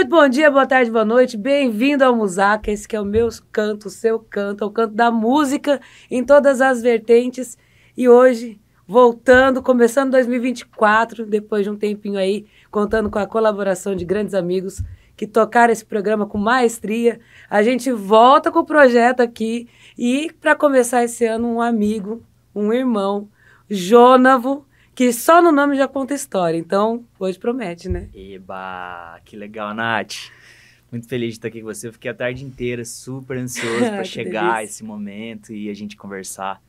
Muito bom dia, boa tarde, boa noite. Bem-vindo ao Musaca. Esse que é o meu canto, o seu canto, é o canto da música em todas as vertentes. E hoje, voltando, começando 2024, depois de um tempinho aí, contando com a colaboração de grandes amigos que tocaram esse programa com maestria. A gente volta com o projeto aqui e, para começar esse ano, um amigo, um irmão, Jonavo, que só no nome já conta história. Então, hoje promete, né? Eba, que legal, Nath. Muito feliz de estar aqui com você. Eu fiquei a tarde inteira super ansioso para chegar delícia. esse momento e a gente conversar.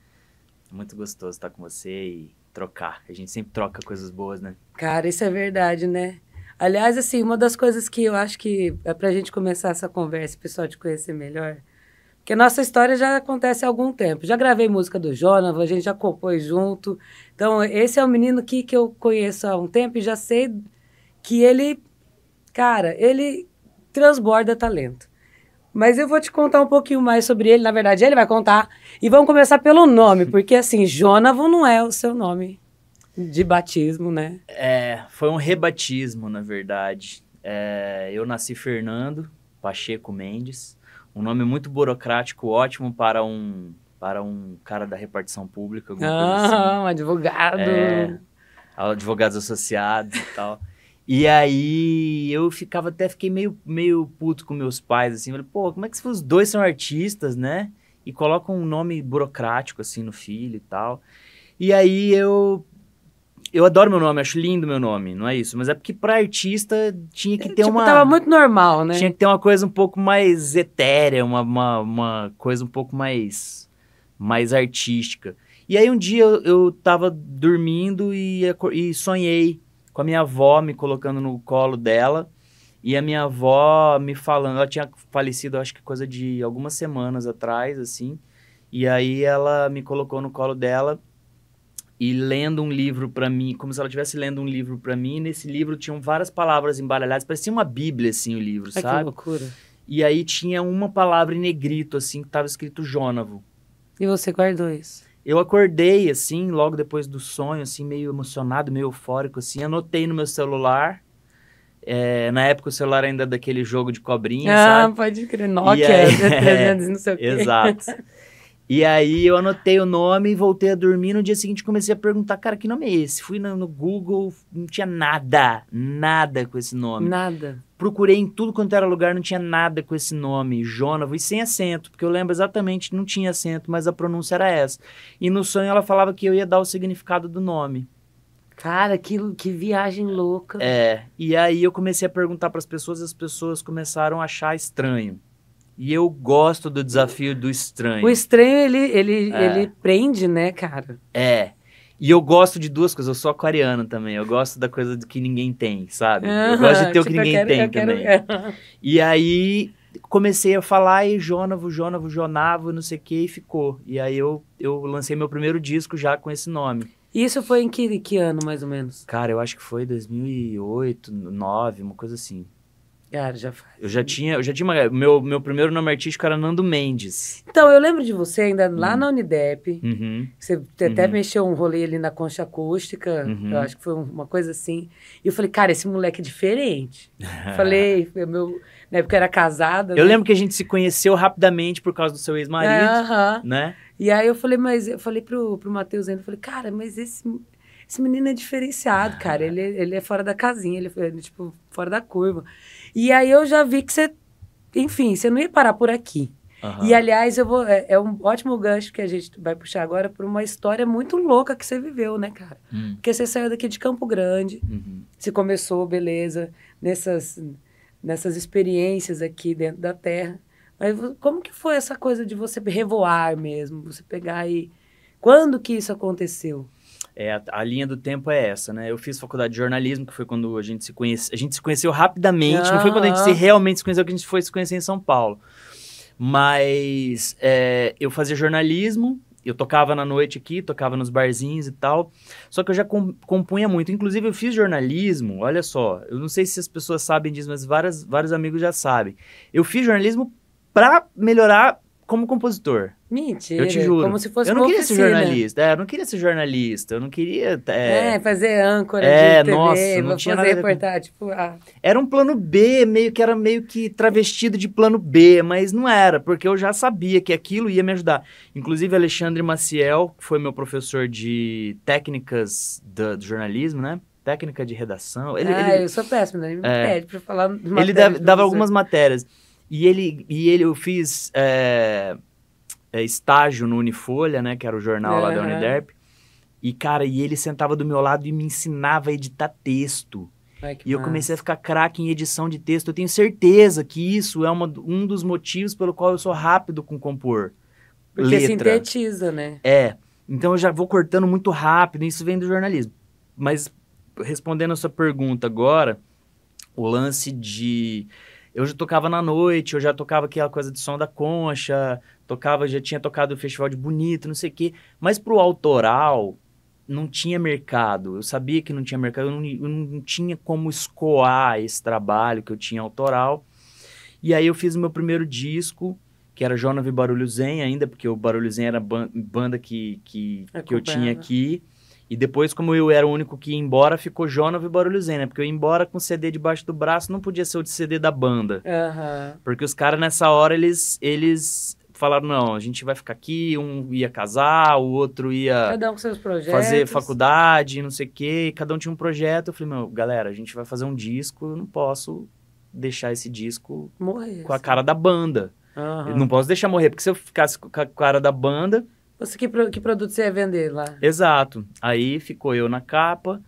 É muito gostoso estar com você e trocar. A gente sempre troca coisas boas, né? Cara, isso é verdade, né? Aliás, assim, uma das coisas que eu acho que é pra gente começar essa conversa, o pessoal te conhecer melhor, porque nossa história já acontece há algum tempo. Já gravei música do Jonas, a gente já compôs junto. Então, esse é um menino que, que eu conheço há um tempo e já sei que ele, cara, ele transborda talento. Mas eu vou te contar um pouquinho mais sobre ele. Na verdade, ele vai contar. E vamos começar pelo nome, porque assim, Jonathan não é o seu nome de batismo, né? É, foi um rebatismo, na verdade. É, eu nasci Fernando Pacheco Mendes um nome muito burocrático, ótimo para um para um cara da repartição pública. Ah, assim. um advogado. É, advogados associados e tal. E aí eu ficava até fiquei meio, meio puto com meus pais, assim, falei, pô, como é que se os dois são artistas, né? E colocam um nome burocrático assim no filho e tal. E aí eu eu adoro meu nome, acho lindo meu nome, não é isso. Mas é porque pra artista tinha que é, ter tipo, uma. Tava muito normal, né? Tinha que ter uma coisa um pouco mais etérea, uma, uma, uma coisa um pouco mais. mais artística. E aí um dia eu, eu tava dormindo e, e sonhei com a minha avó me colocando no colo dela. E a minha avó me falando, ela tinha falecido, acho que coisa de algumas semanas atrás, assim. E aí ela me colocou no colo dela e lendo um livro para mim, como se ela estivesse lendo um livro para mim. E nesse livro tinham várias palavras embaralhadas, parecia uma bíblia, assim, o livro, Ai, sabe? que loucura. E aí tinha uma palavra em negrito, assim, que estava escrito Jônavo. E você guardou isso? Eu acordei, assim, logo depois do sonho, assim, meio emocionado, meio eufórico, assim. Anotei no meu celular. É, na época o celular ainda era é daquele jogo de cobrinha, ah, sabe? pode crer. Nokia, aí, 300 não sei o quê. Exato. E aí eu anotei o nome, voltei a dormir. No dia seguinte comecei a perguntar, cara, que nome é esse? Fui no, no Google, não tinha nada, nada com esse nome. Nada. Procurei em tudo quanto era lugar, não tinha nada com esse nome. Jonavo, e sem acento, porque eu lembro exatamente, não tinha acento, mas a pronúncia era essa. E no sonho ela falava que eu ia dar o significado do nome. Cara, que, que viagem louca. É, e aí eu comecei a perguntar para as pessoas e as pessoas começaram a achar estranho. E eu gosto do desafio do estranho. O estranho, ele, ele, é. ele prende, né, cara? É. E eu gosto de duas coisas. Eu sou aquariano também. Eu gosto da coisa do que ninguém tem, sabe? Uh -huh. eu gosto de ter tipo, o que tipo, ninguém quero, tem também. Quero... E aí comecei a falar e Jonavo, Jonavo, Jonavo, não sei o que, e ficou. E aí eu, eu lancei meu primeiro disco já com esse nome. E isso foi em que, que ano, mais ou menos? Cara, eu acho que foi 2008, 2009, uma coisa assim. Cara, já faz. Eu já tinha, eu já tinha uma, meu, meu primeiro nome artístico era Nando Mendes. Então, eu lembro de você ainda lá uhum. na Unidep. Uhum. Você até uhum. mexeu um rolê ali na concha acústica. Uhum. Eu acho que foi uma coisa assim. E eu falei, cara, esse moleque é diferente. falei, meu, na época era casada. Eu né? lembro que a gente se conheceu rapidamente por causa do seu ex-marido, é, né? E aí eu falei, mas eu falei pro, pro Matheus ainda, eu falei, cara, mas esse esse menino é diferenciado, ah. cara. Ele, é, ele é fora da casinha, ele é, tipo, fora da curva. E aí eu já vi que você, enfim, você não ia parar por aqui. Uhum. E aliás, eu vou é, é, um ótimo gancho que a gente vai puxar agora por uma história muito louca que você viveu, né, cara? Hum. Porque você saiu daqui de Campo Grande, uhum. você começou, beleza, nessas nessas experiências aqui dentro da Terra. Mas como que foi essa coisa de você revoar mesmo, você pegar e quando que isso aconteceu? É, a, linha do tempo é essa, né? Eu fiz faculdade de jornalismo, que foi quando a gente se conheceu. A gente se conheceu rapidamente, ah. não foi quando a gente se realmente se conheceu que a gente foi se conhecer em São Paulo. Mas é, eu fazia jornalismo, eu tocava na noite aqui, tocava nos barzinhos e tal. Só que eu já compunha muito. Inclusive, eu fiz jornalismo, olha só. Eu não sei se as pessoas sabem disso, mas várias, vários amigos já sabem. Eu fiz jornalismo para melhorar como compositor. Mentira. Eu te juro. Como se fosse Eu não queria oficina. ser jornalista. É, eu não queria ser jornalista. Eu não queria. É, é fazer âncora é, de TV, nossa, não tinha fazer reportagem. Tipo, ah. Era um plano B, meio que era meio que travestido de plano B, mas não era, porque eu já sabia que aquilo ia me ajudar. Inclusive, Alexandre Maciel, que foi meu professor de técnicas do, do jornalismo, né? Técnica de redação. Ele, ah, ele... eu sou péssimo, né? Ele me é. pede pra falar. Ele dava, dava algumas matérias. E ele, e ele eu fiz. É é, estágio no Unifolha, né? Que era o jornal uhum. lá da Uniderp. E, cara, e ele sentava do meu lado e me ensinava a editar texto. Ai, e eu massa. comecei a ficar craque em edição de texto. Eu tenho certeza que isso é uma, um dos motivos pelo qual eu sou rápido com compor. Porque letra. sintetiza, né? É. Então eu já vou cortando muito rápido, isso vem do jornalismo. Mas respondendo a sua pergunta agora, o lance de eu já tocava na noite, eu já tocava aquela coisa de som da concha, tocava, já tinha tocado o festival de bonito, não sei o quê. Mas pro autoral não tinha mercado. Eu sabia que não tinha mercado, eu não, eu não tinha como escoar esse trabalho que eu tinha autoral. E aí eu fiz o meu primeiro disco, que era Jonathan Barulho Zen ainda, porque o Barulho Zen era ban banda que, que, é que eu tinha aqui. E depois, como eu era o único que ia embora, ficou Jonathan e Barulhozena, né? Porque eu ia embora com CD debaixo do braço, não podia ser o de CD da banda. Uhum. Porque os caras, nessa hora, eles, eles falaram, não, a gente vai ficar aqui, um ia casar, o outro ia um fazer faculdade, não sei o quê, cada um tinha um projeto. Eu falei, meu, galera, a gente vai fazer um disco, eu não posso deixar esse disco morrer, com a cara da banda. Uhum. não posso deixar morrer, porque se eu ficasse com a cara da banda você que, que produto você ia vender lá? Exato. Aí ficou eu na capa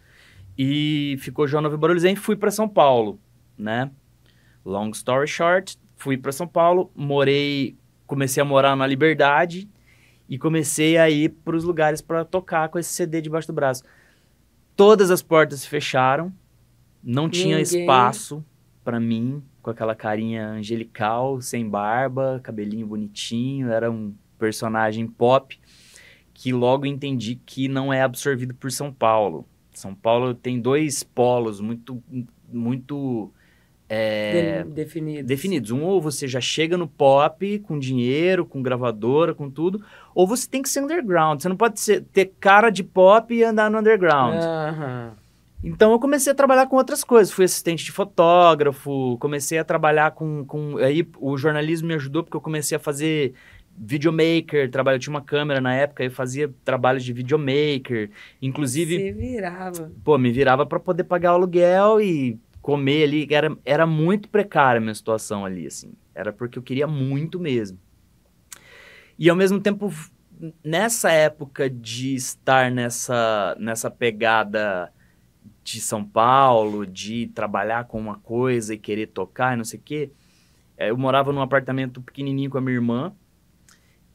e ficou João Novo Barulhos e fui para São Paulo, né? Long story short, fui para São Paulo, morei, comecei a morar na Liberdade e comecei a ir para os lugares para tocar com esse CD debaixo do braço. Todas as portas se fecharam, não Ninguém. tinha espaço para mim, com aquela carinha angelical, sem barba, cabelinho bonitinho, era um personagem pop que logo entendi que não é absorvido por São Paulo. São Paulo tem dois polos muito muito é, definidos. definidos. Um, ou você já chega no pop com dinheiro, com gravadora, com tudo, ou você tem que ser underground. Você não pode ser, ter cara de pop e andar no underground. Então eu comecei a trabalhar com outras coisas. Fui assistente de fotógrafo, comecei a trabalhar com. com aí o jornalismo me ajudou porque eu comecei a fazer videomaker, trabalho, eu tinha uma câmera na época, eu fazia trabalhos de videomaker, inclusive... Se virava. Pô, me virava para poder pagar o aluguel e comer ali, era, era muito precária a minha situação ali, assim, era porque eu queria muito mesmo. E ao mesmo tempo, nessa época de estar nessa, nessa pegada de São Paulo, de trabalhar com uma coisa e querer tocar e não sei o quê, eh, eu morava num apartamento pequenininho com a minha irmã,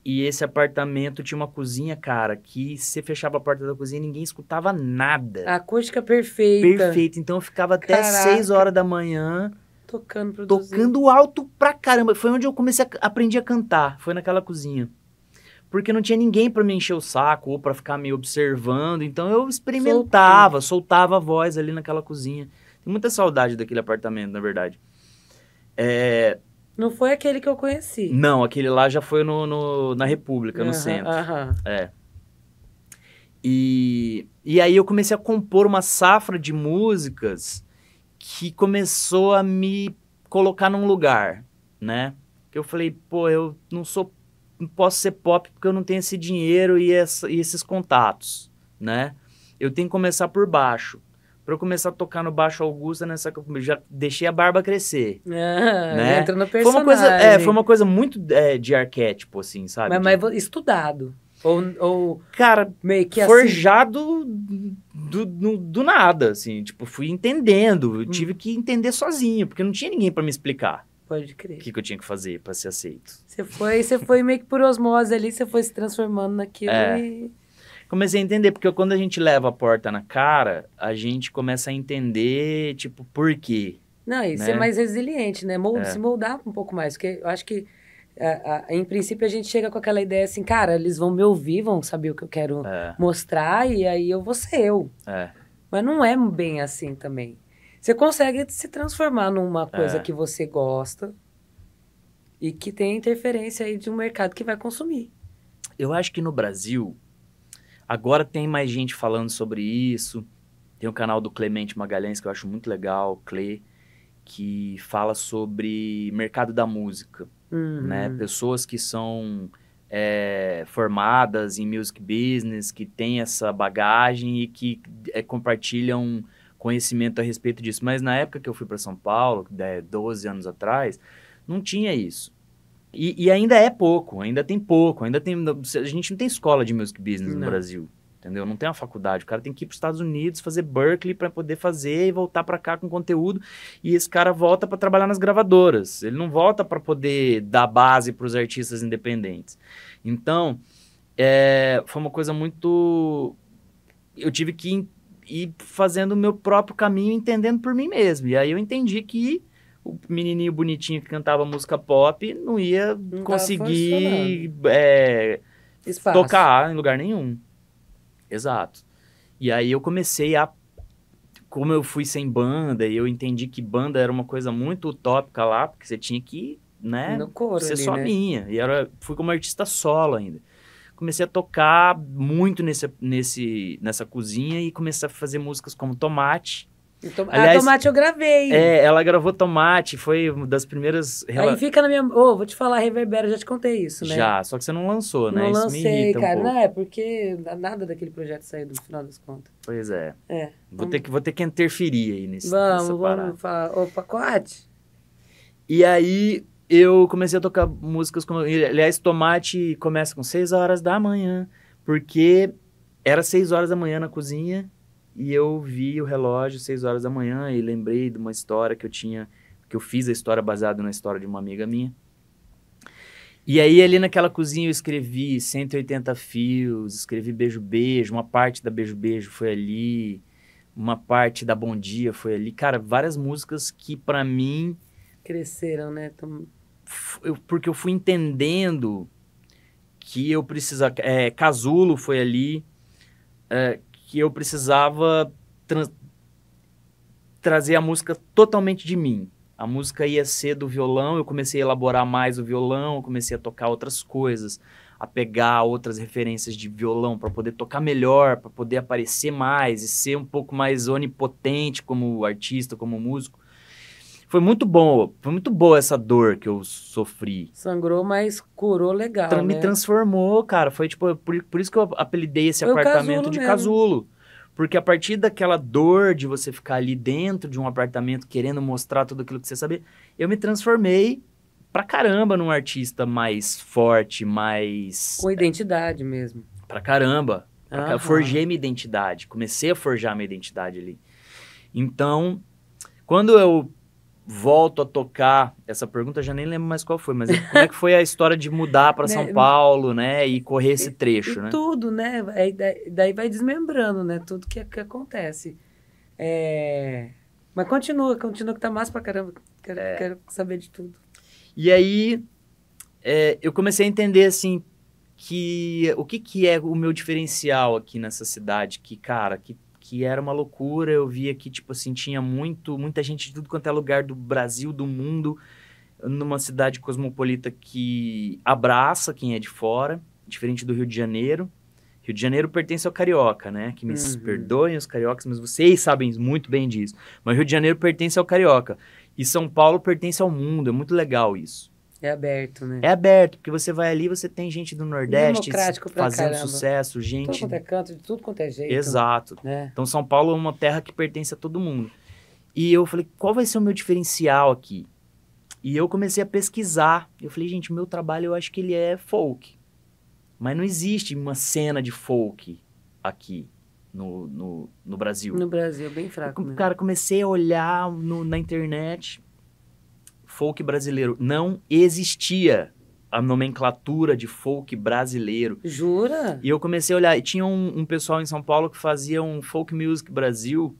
e esse apartamento tinha uma cozinha, cara, que você fechava a porta da cozinha e ninguém escutava nada. A acústica perfeita. perfeita Então eu ficava Caraca. até 6 horas da manhã. Tocando, produzindo. Tocando alto pra caramba. Foi onde eu comecei a aprender a cantar. Foi naquela cozinha. Porque não tinha ninguém para me encher o saco ou para ficar me observando. Então eu experimentava, Soltou. soltava a voz ali naquela cozinha. Tem muita saudade daquele apartamento, na verdade. É, não foi aquele que eu conheci. Não, aquele lá já foi no, no na República, uhum, no centro. Uhum. É. E, e aí eu comecei a compor uma safra de músicas que começou a me colocar num lugar, né? Que eu falei, pô, eu não sou, não posso ser pop porque eu não tenho esse dinheiro e, essa, e esses contatos, né? Eu tenho que começar por baixo. Pra eu começar a tocar no baixo Augusta nessa. Né, já deixei a barba crescer. Ah, né? Entra no personagem. Foi uma coisa, é, foi uma coisa muito é, de arquétipo, assim, sabe? Mas, mas tipo estudado. Ou, ou. Cara, meio que assim? forjado assim... do, do, do, nada, assim. Tipo, fui entendendo. Hum. tive hum. que entender sozinho, porque não tinha ninguém para me explicar. Pode crer. O que, que, eu tinha que fazer para ser aceito? Você foi, você foi meio que por osmose ali, você foi se transformando naquilo é. e comecei a entender, porque quando a gente leva a porta na cara, a gente começa a entender, tipo, por quê. Não, e é né? ser mais resiliente, né? Mold, é. Se moldar um pouco mais, porque eu acho que, a, a, em princípio, a gente chega com aquela ideia assim, cara, eles vão me ouvir, vão saber o que eu quero é. mostrar, e aí eu vou ser eu. É. Mas não é bem assim também. Você consegue se transformar numa coisa é. que você gosta e que tem interferência aí de um mercado que vai consumir. Eu acho que no Brasil Agora tem mais gente falando sobre isso. Tem o canal do Clemente Magalhães, que eu acho muito legal, Cle, que fala sobre mercado da música. Né? Uhum. Né? Pessoas que são é, formadas em music business, que têm essa bagagem e que é, compartilham conhecimento a respeito disso. Mas na época que eu fui para São Paulo, 12 é, anos atrás, não tinha isso. E, e, ainda é pouco, ainda tem pouco, ainda tem. A gente não tem escola de music business não. no Brasil. Entendeu? Não tem uma faculdade. O cara tem que ir para os Estados Unidos, fazer Berkeley para poder fazer e voltar para cá com conteúdo. E esse cara volta para trabalhar nas gravadoras. Ele não volta para poder dar base para os artistas independentes. Então, é, foi uma coisa muito. Eu tive que ir fazendo o meu próprio caminho, entendendo por mim mesmo. E aí eu entendi que o menininho bonitinho que cantava música pop não ia não conseguir é, tocar em lugar nenhum. Exato. E aí eu comecei a. Como eu fui sem banda e eu entendi que banda era uma coisa muito utópica lá, porque você tinha que né, coro, ser ali, só né? minha. E era, fui como artista solo ainda. Comecei a tocar muito nesse, nesse, nessa cozinha e comecei a fazer músicas como Tomate, Tom... Ah, aliás, a Tomate eu gravei. É, ela gravou Tomate, foi uma das primeiras... Aí fica na minha... Ô, oh, vou te falar, Reverbera, já te contei isso, né? Já, só que você não lançou, né? Não isso lancei, cara. Um não, é porque nada daquele projeto saiu no final das contas. Pois é. É. Vou, ter, que, vou ter que interferir aí nesse, vamos, nessa Vamos, falar. Ô, pacote. E aí, eu comecei a tocar músicas... Com... Aliás, Tomate começa com 6 horas da manhã, porque era 6 horas da manhã na cozinha e eu vi o relógio 6 horas da manhã e lembrei de uma história que eu tinha, que eu fiz a história baseada na história de uma amiga minha. E aí, ali naquela cozinha, eu escrevi 180 fios, escrevi Beijo Beijo, uma parte da Beijo Beijo foi ali, uma parte da Bom Dia foi ali. Cara, várias músicas que para mim. Cresceram, né? Eu, porque eu fui entendendo que eu precisava. É, Casulo foi ali. É, que eu precisava trazer a música totalmente de mim. A música ia ser do violão, eu comecei a elaborar mais o violão, comecei a tocar outras coisas, a pegar outras referências de violão para poder tocar melhor, para poder aparecer mais e ser um pouco mais onipotente como artista, como músico. Foi muito bom, foi muito boa essa dor que eu sofri. Sangrou, mas curou legal, Tra né? Me transformou, cara. Foi tipo, por, por isso que eu apelidei esse foi apartamento de mesmo. casulo. Porque a partir daquela dor de você ficar ali dentro de um apartamento querendo mostrar tudo aquilo que você sabia, eu me transformei pra caramba num artista mais forte, mais. Com identidade mesmo. Pra caramba. Pra Eu forjei minha identidade. Comecei a forjar minha identidade ali. Então, quando eu volto a tocar essa pergunta, já nem lembro mais qual foi, mas é, como é que foi a história de mudar para né, São Paulo, né, e correr esse trecho, e, e né? Tudo, né? daí, daí vai desmembrando, né? Tudo que, que acontece. É... Mas continua, continua que tá massa pra caramba. Quero, é. quero saber de tudo. E aí é, eu comecei a entender assim que o que que é o meu diferencial aqui nessa cidade, que cara, que que era uma loucura. Eu via que, tipo assim, tinha muito, muita gente de tudo quanto é lugar do Brasil, do mundo, numa cidade cosmopolita que abraça quem é de fora, diferente do Rio de Janeiro. Rio de Janeiro pertence ao carioca, né? Que me uhum. perdoem os cariocas, mas vocês sabem muito bem disso. Mas Rio de Janeiro pertence ao carioca. E São Paulo pertence ao mundo, é muito legal isso. É aberto, né? É aberto, porque você vai ali, você tem gente do Nordeste fazendo caramba. sucesso, gente. De tudo quanto é canto, de tudo quanto é jeito. Exato. Né? Então São Paulo é uma terra que pertence a todo mundo. E eu falei, qual vai ser o meu diferencial aqui? E eu comecei a pesquisar. Eu falei, gente, meu trabalho eu acho que ele é folk. Mas não existe uma cena de folk aqui no, no, no Brasil. No Brasil, bem fraco. Eu, mesmo. Cara, comecei a olhar no, na internet folk brasileiro. Não existia a nomenclatura de folk brasileiro. Jura? E eu comecei a olhar. E tinha um, um pessoal em São Paulo que fazia um folk music Brasil,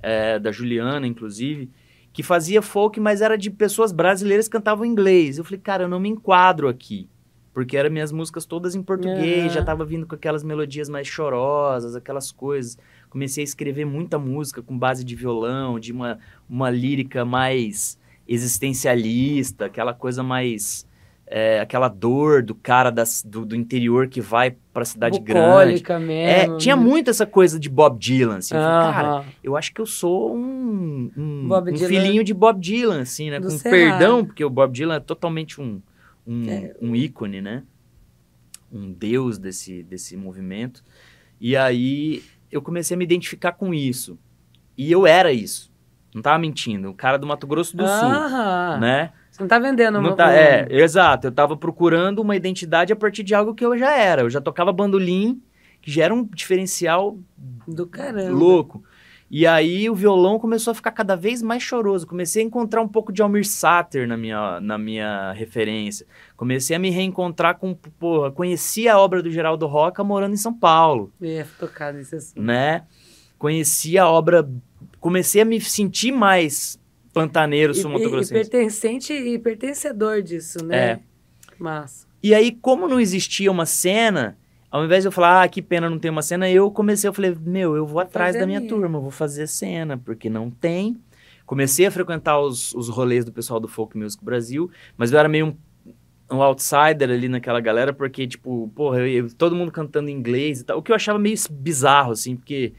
é, da Juliana, inclusive, que fazia folk, mas era de pessoas brasileiras que cantavam inglês. Eu falei, cara, eu não me enquadro aqui. Porque eram minhas músicas todas em português, uhum. já tava vindo com aquelas melodias mais chorosas, aquelas coisas. Comecei a escrever muita música com base de violão, de uma, uma lírica mais existencialista, aquela coisa mais. É, aquela dor do cara das, do, do interior que vai pra cidade Bucólica grande. É, mesmo, é, tinha muito essa coisa de Bob Dylan, assim. Eu falei, cara, eu acho que eu sou um, um, um filhinho de Bob Dylan, assim, né? Do Com perdão, porque o Bob Dylan é totalmente um, um, é. um ícone, né? Um deus desse, desse movimento. E aí eu comecei a me identificar com isso. E eu era isso. Não tava mentindo. O cara do Mato Grosso do ah, Sul, né? Você não tá vendendo não tá, É, exato. Eu tava procurando uma identidade a partir de algo que eu já era. Eu já tocava bandolim, que já era um diferencial... Do caramba. Louco. E aí o violão começou a ficar cada vez mais choroso. Comecei a encontrar um pouco de Almir Sater na minha, na minha referência. Comecei a me reencontrar com, porra, conheci a obra do Geraldo Roca morando em São Paulo. É, tocado isso assim. Né? Conheci a obra comecei a me sentir mais pantaneiro sumatogrossense. E, e pertencente e pertencedor disso, né? É. Mas... E aí, como não existia uma cena, ao invés de eu falar, ah, que pena não tem uma cena, eu comecei, eu falei, meu, eu vou atrás da minha, minha turma, vou fazer cena, porque não tem. Comecei a frequentar os, os rolês do pessoal do Folk Music Brasil, mas eu era meio um um outsider ali naquela galera, porque, tipo, porra, eu, eu, todo mundo cantando inglês e tal. O que eu achava meio bizarro, assim, porque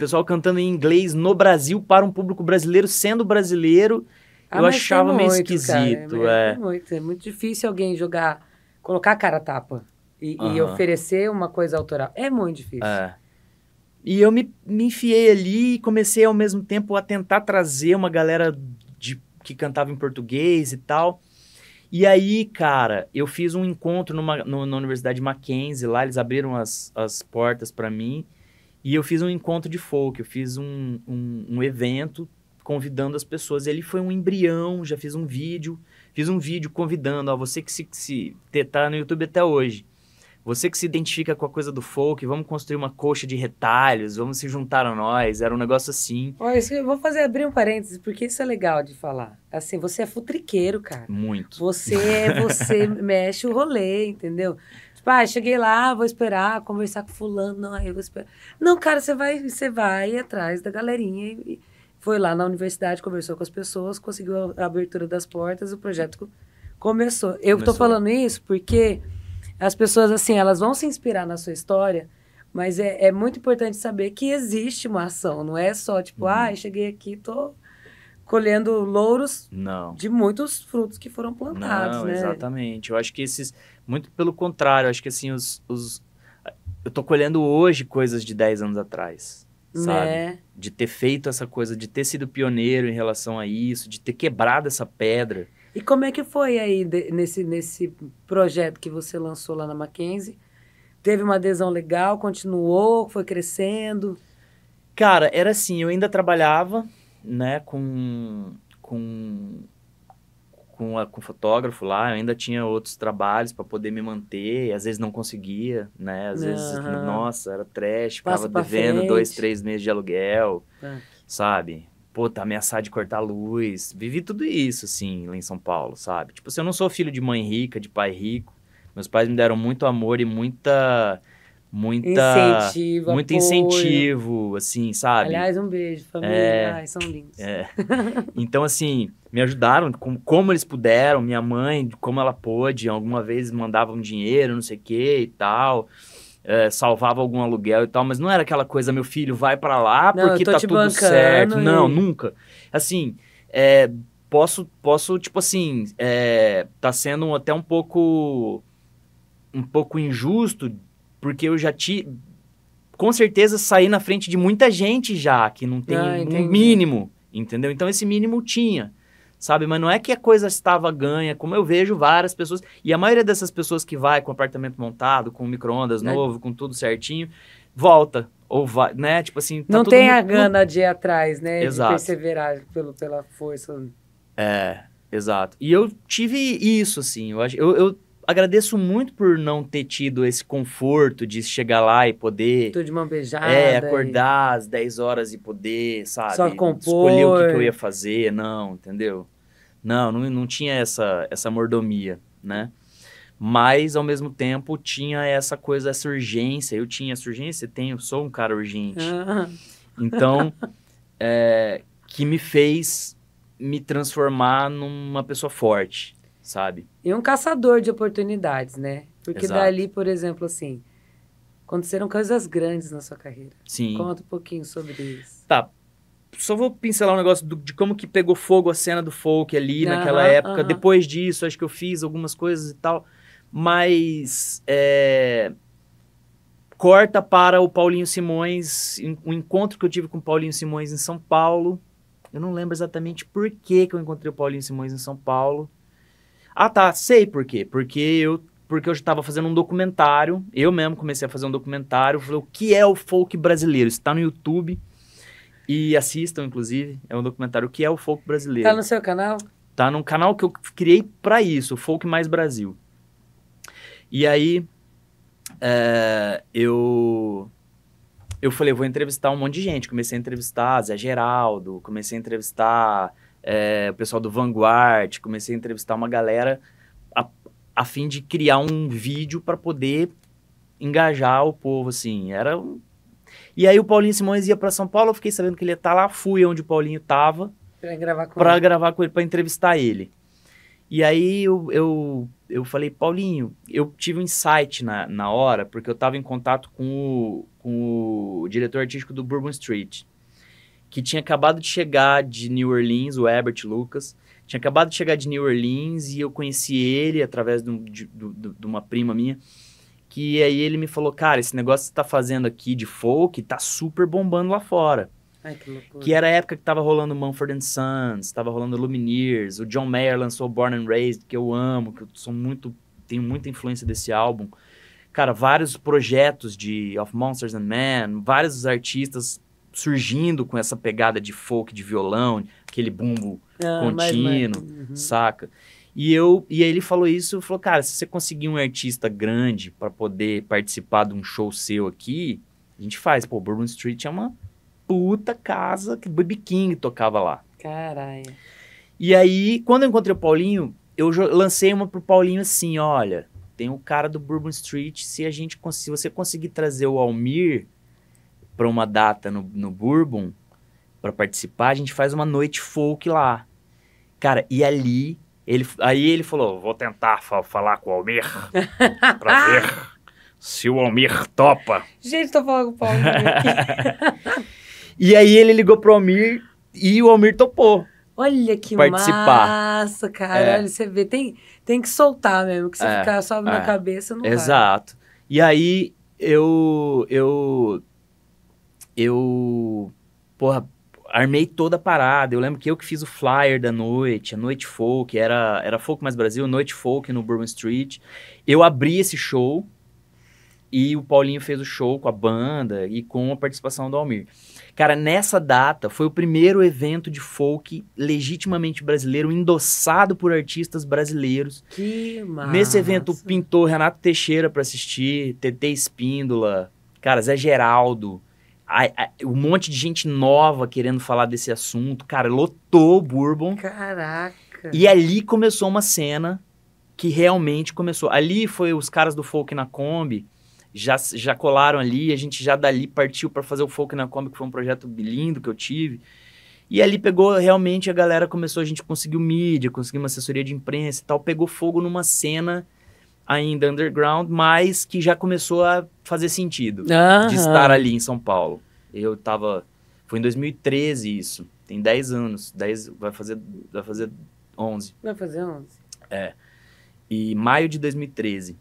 pessoal cantando em inglês no Brasil para um público brasileiro, sendo brasileiro. Ah, eu achava meio muito, esquisito. Cara, é, é. Muito, é muito difícil alguém jogar, colocar a cara a tapa e, uhum. e, oferecer uma coisa autoral. É muito difícil. É. E eu me, me enfiei ali e comecei ao mesmo tempo a tentar trazer uma galera de, que cantava em português e tal. E aí, cara, eu fiz um encontro numa, na Universidade Mackenzie lá, eles abriram as, as portas para mim. E eu fiz um encontro de folk, eu fiz um, um, um evento convidando as pessoas. Ele foi um embrião, já fiz um vídeo. Fiz um vídeo convidando, ó, você que se, que se tá no YouTube até hoje. Você que se identifica com a coisa do folk, vamos construir uma coxa de retalhos, vamos se juntar a nós. Era um negócio assim. Olha, isso, eu vou fazer abrir um parênteses, porque isso é legal de falar. Assim, você é futriqueiro, cara. Muito. Você você mexe o rolê, entendeu? Tipo, ah, cheguei lá, vou esperar, conversar com fulano, não, aí eu vou esperar. Não, cara, você vai, você vai atrás da galerinha e foi lá na universidade, conversou com as pessoas, conseguiu a abertura das portas, o projeto começou. Eu começou. tô falando isso porque as pessoas, assim, elas vão se inspirar na sua história, mas é, é muito importante saber que existe uma ação, não é só tipo, uhum. ah, cheguei aqui, tô colhendo louros não. de muitos frutos que foram plantados, não, né? Exatamente. Eu acho que esses muito pelo contrário, acho que assim, os, os eu tô colhendo hoje coisas de 10 anos atrás, sabe? É. De ter feito essa coisa, de ter sido pioneiro em relação a isso, de ter quebrado essa pedra. E como é que foi aí de, nesse, nesse projeto que você lançou lá na Mackenzie? Teve uma adesão legal, continuou, foi crescendo? Cara, era assim, eu ainda trabalhava, né, com, com com, a, com fotógrafo lá, eu ainda tinha outros trabalhos para poder me manter, às vezes não conseguia, né? Às uhum. vezes, nossa, era trash, ficava devendo frente. dois, três meses de aluguel, é. sabe? Pô, tá ameaçado de cortar a luz. Vivi tudo isso, assim, lá em São Paulo, sabe? Tipo, assim, eu não sou filho de mãe rica, de pai rico. Meus pais me deram muito amor e muita muita incentivo, muito apoio. incentivo, assim, sabe? Aliás, um beijo, família, é, ai, são lindos. É. Então, assim, me ajudaram com, como eles puderam, minha mãe, como ela pôde, alguma vez mandavam dinheiro, não sei o que e tal. É, salvava algum aluguel e tal, mas não era aquela coisa, meu filho, vai para lá não, porque tá tudo certo. E... Não, nunca. Assim, é, posso, posso, tipo assim, é, tá sendo até um pouco um pouco injusto, porque eu já tive com certeza saí na frente de muita gente já, que não tem ah, um mínimo, entendeu? Então esse mínimo tinha sabe? Mas não é que a coisa estava ganha, como eu vejo várias pessoas, e a maioria dessas pessoas que vai com apartamento montado, com micro-ondas né? novo, com tudo certinho, volta. Ou vai, né? Tipo assim. Tá não tem a gana de ir atrás, né? Exato. De perseverar pelo, pela força. É, exato. E eu tive isso, assim. Eu, eu, eu agradeço muito por não ter tido esse conforto de chegar lá e poder. Tudo de mão beijada. É, acordar e... às 10 horas e poder, sabe? Só compor. Escolher o que, que, eu ia fazer, não, entendeu? Não, não, não tinha essa, essa mordomia, né? Mas, ao mesmo tempo, tinha essa coisa, essa urgência. Eu tinha essa urgência, tenho, sou um cara urgente. Ah. Então, é, que me fez me transformar numa pessoa forte, sabe? E um caçador de oportunidades, né? Porque Exato. dali, por exemplo, assim, aconteceram coisas grandes na sua carreira. Sim. Conta um pouquinho sobre isso. Tá, Tipo, só vou pincelar um negócio do, de como que pegou fogo a cena do folk ali uhum, naquela época. Uhum. Depois disso, acho que eu fiz algumas coisas e tal. Mas é, corta para o Paulinho Simões, o um encontro que eu tive com o Paulinho Simões em São Paulo. Eu não lembro exatamente por que, que eu encontrei o Paulinho Simões em São Paulo. Ah, tá, sei por quê. Porque eu porque eu estava fazendo um documentário, eu mesmo comecei a fazer um documentário, falei, o que é o folk brasileiro? Está no YouTube. E assistam, inclusive, é um documentário que é o folk brasileiro. Tá no seu canal? Tá num canal que eu criei para isso, Folk Mais Brasil. E aí, é, eu eu falei, eu vou entrevistar um monte de gente. Comecei a entrevistar Zé Geraldo, comecei a entrevistar é, o pessoal do Vanguard, comecei a entrevistar uma galera a, a fim de criar um vídeo para poder engajar o povo, assim. Era um e aí o Paulinho Simões ia para São Paulo, eu fiquei sabendo que ele ia estar tá lá, fui onde o Paulinho tava. para gravar com pra ele. gravar com ele, entrevistar ele. E aí eu, eu, eu falei, Paulinho, eu tive um insight na, na hora, porque eu tava em contato com o, com o diretor artístico do Bourbon Street, que tinha acabado de chegar de New Orleans, o Herbert Lucas, tinha acabado de chegar de New Orleans e eu conheci ele através de, um, de, de, de uma prima minha que aí ele me falou, cara, esse negócio que você tá fazendo aqui de folk tá super bombando lá fora. Ai, que, que, era a época que tava rolando Mumford and Sons, tava rolando Lumineers, o John Mayer lançou Born and Raised, que eu amo, que eu sou muito, tenho muita influência desse álbum. Cara, vários projetos de Of Monsters and Men, vários artistas surgindo com essa pegada de folk, de violão, aquele bumbo ah, contínuo, mais, mais. Uhum. saca? E eu e ele falou isso, falou, cara, se você conseguir um artista grande para poder participar de um show seu aqui, a gente faz. Pô, Bourbon Street é uma puta casa que Bobby King tocava lá. Caralho. E aí, quando eu encontrei o Paulinho, eu lancei uma pro Paulinho assim, olha, tem o um cara do Bourbon Street, se a gente se você conseguir trazer o Almir para uma data no, no Bourbon para participar, a gente faz uma noite folk lá. Cara, e ali ele, aí ele falou: vou tentar fa falar com o Almir pra ver se o Almir topa. Gente, tô falando com o Almir. e aí ele ligou pro Almir e o Almir topou. Olha que participar. massa, cara É. Você vê, tem, tem que soltar mesmo, que se é. ficar só é. na cabeça, não Exato. Vai. E aí eu. Eu. Eu. Porra, armei toda a parada. Eu lembro que eu que fiz o flyer da noite, a Noite Folk, era, era Folk mais Brasil, Noite Folk no Bourbon Street. Eu abri esse show e o Paulinho fez o show com a banda e com a participação do Almir. Cara, nessa data foi o primeiro evento de folk legitimamente brasileiro, endossado por artistas brasileiros. Que massa! Nesse evento pintou Renato Teixeira para assistir, TT Espíndola, cara, Zé Geraldo um monte de gente nova querendo falar desse assunto. Cara, lotou o Bourbon. Caraca. E ali começou uma cena que realmente começou. Ali foi os caras do folk na Kombi, já, já colaram ali, a gente já dali partiu para fazer o folk na Kombi, que foi um projeto lindo que eu tive. E ali pegou, realmente, a galera começou, a gente conseguiu mídia, conseguiu uma assessoria de imprensa e tal, pegou fogo numa cena ainda underground, mas que já começou a fazer sentido de estar ali em São Paulo. Eu tava. Foi em 2013 isso. Tem 10 anos. 10, vai, fazer, vai fazer 11. Vai fazer 11. É. E maio de 2013.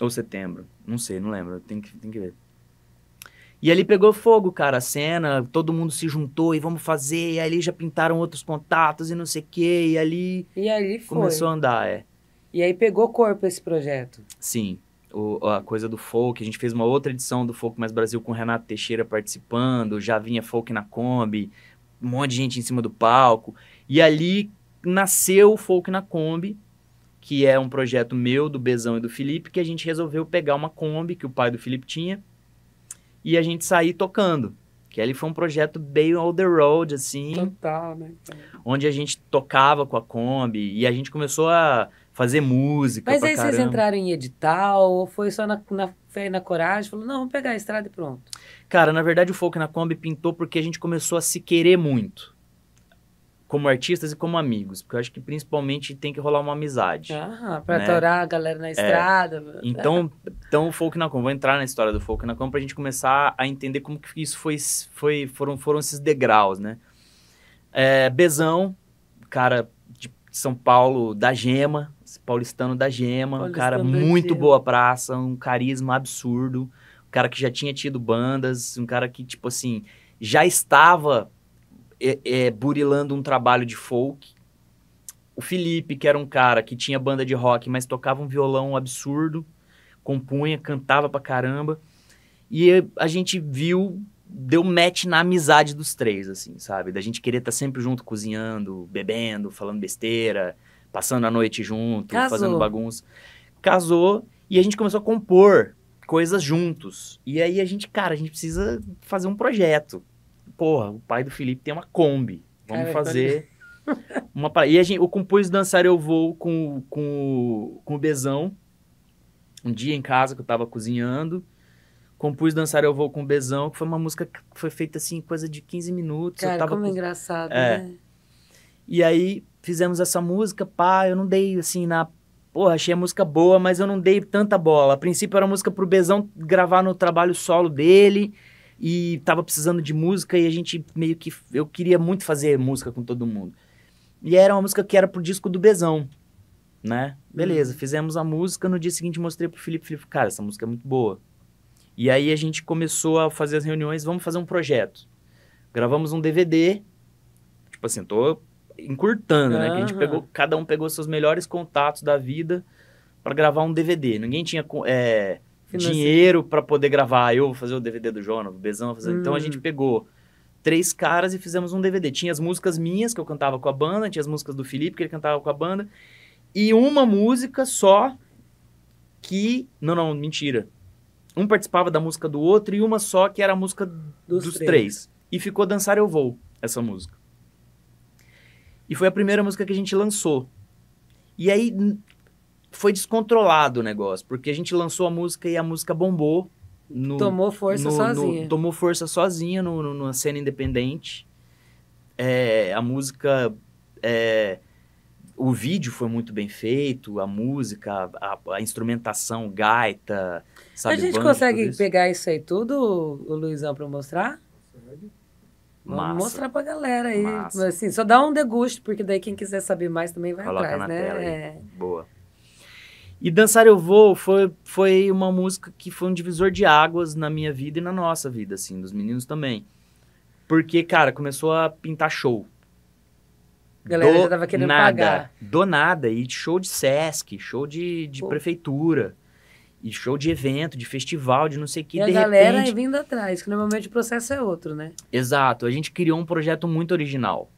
Ou setembro. Não sei, não lembro. Tem que, tem que ver. E ali pegou fogo, cara, a cena, todo mundo se juntou e vamos fazer, e ali já pintaram outros contatos e não sei o quê, e ali. E ali foi. Começou a andar, é. E aí pegou corpo esse projeto. Sim. O, a coisa do folk, a gente fez uma outra edição do Folk Mais Brasil com o Renato Teixeira participando, já vinha folk na Kombi, um monte de gente em cima do palco. E ali nasceu o Folk na Kombi, que é um projeto meu, do Bezão e do Felipe, que a gente resolveu pegar uma Kombi que o pai do Felipe tinha e a gente sair tocando. Que ali foi um projeto bem all the road, assim. Total, né? Onde a gente tocava com a Kombi e a gente começou a fazer música. Mas aí caramba. vocês entraram em edital ou foi só na, na fé e na coragem? Falou, não, vamos pegar a estrada e pronto. Cara, na verdade o Folk na Kombi pintou porque a gente começou a se querer muito. Como artistas e como amigos. Porque eu acho que principalmente tem que rolar uma amizade. Ah, pra né? atorar a galera na é. estrada. É. Então, então o Folk na Kombi, vou entrar na história do Folk na Kombi pra gente começar a entender como que isso foi, foi foram, foram esses degraus, né? É, Bezão, cara de São Paulo, da Gema, paulistano da gema, paulistano um cara muito boa praça, um carisma absurdo, um cara que já tinha tido bandas, um cara que, tipo assim, já estava é, é, burilando um trabalho de folk. O Felipe, que era um cara que tinha banda de rock, mas tocava um violão absurdo, compunha, cantava pra caramba. E a gente viu, deu match na amizade dos três, assim, sabe? Da gente querer estar tá sempre junto cozinhando, bebendo, falando besteira, passando a noite junto, Casou. fazendo bagunça. Casou e a gente começou a compor coisas juntos. E aí a gente, cara, a gente precisa fazer um projeto. Porra, o pai do Felipe tem uma Kombi. Vamos é, fazer uma E a gente, o compus Dançar Eu Vou com, com, com o Bezão. Um dia em casa que eu tava cozinhando. Compus Dançar Eu Vou com o Bezão, que foi uma música que foi feita assim, coisa de 15 minutos. Cara, eu tava como é com... engraçado, é. né? E aí, fizemos essa música, pá, eu não dei assim na. Porra, achei a música boa, mas eu não dei tanta bola. A princípio era música pro Bezão gravar no trabalho solo dele e tava precisando de música e a gente meio que. Eu queria muito fazer música com todo mundo. E era uma música que era pro disco do Bezão, né? Beleza, hum. fizemos a música, no dia seguinte mostrei pro Felipe, Felipe, cara, essa música é muito boa. E aí a gente começou a fazer as reuniões, vamos fazer um projeto. Gravamos um DVD, tipo assim, tô encurtando, uhum. né? Que a gente pegou, cada um pegou seus melhores contatos da vida para gravar um DVD. Ninguém tinha é, dinheiro para poder gravar. Ah, eu vou fazer o DVD do Jonas, o Bezão fazer. Hum. Então a gente hum. pegou três caras e fizemos um DVD. Tinha as músicas minhas que eu cantava com a banda, tinha as músicas do Felipe que ele cantava com a banda e uma música só que não, não, mentira. Um participava da música do outro e uma só que era a música dos, dos três. três. E ficou Dançar Eu Vou, essa música. E foi a primeira música que a gente lançou. E aí foi descontrolado o negócio, porque a gente lançou a música e a música bombou. No, tomou força no, sozinha. No, tomou força sozinha no, no, numa cena independente. É, a música. É, o vídeo foi muito bem feito, a música, a, a instrumentação, gaita. Sabe, a gente consegue pegar isso aí tudo, o Luizão, para mostrar? Vamos mostrar pra galera aí. Massa. Assim, só dá um degusto, porque daí quem quiser saber mais também vai Coloca atrás, na né? Tela é. Boa. E Dançar Eu Vou foi, foi uma música que foi um divisor de águas na minha vida e na nossa vida, assim, dos meninos também. Porque, cara, começou a pintar show. A galera do já tava querendo nada, pagar. Do nada. E show de Sesc, show de, de prefeitura. E show de evento, de festival, de não sei o que. E a galera repente... é vindo atrás, que normalmente o processo é outro, né? Exato. A gente criou um projeto muito original.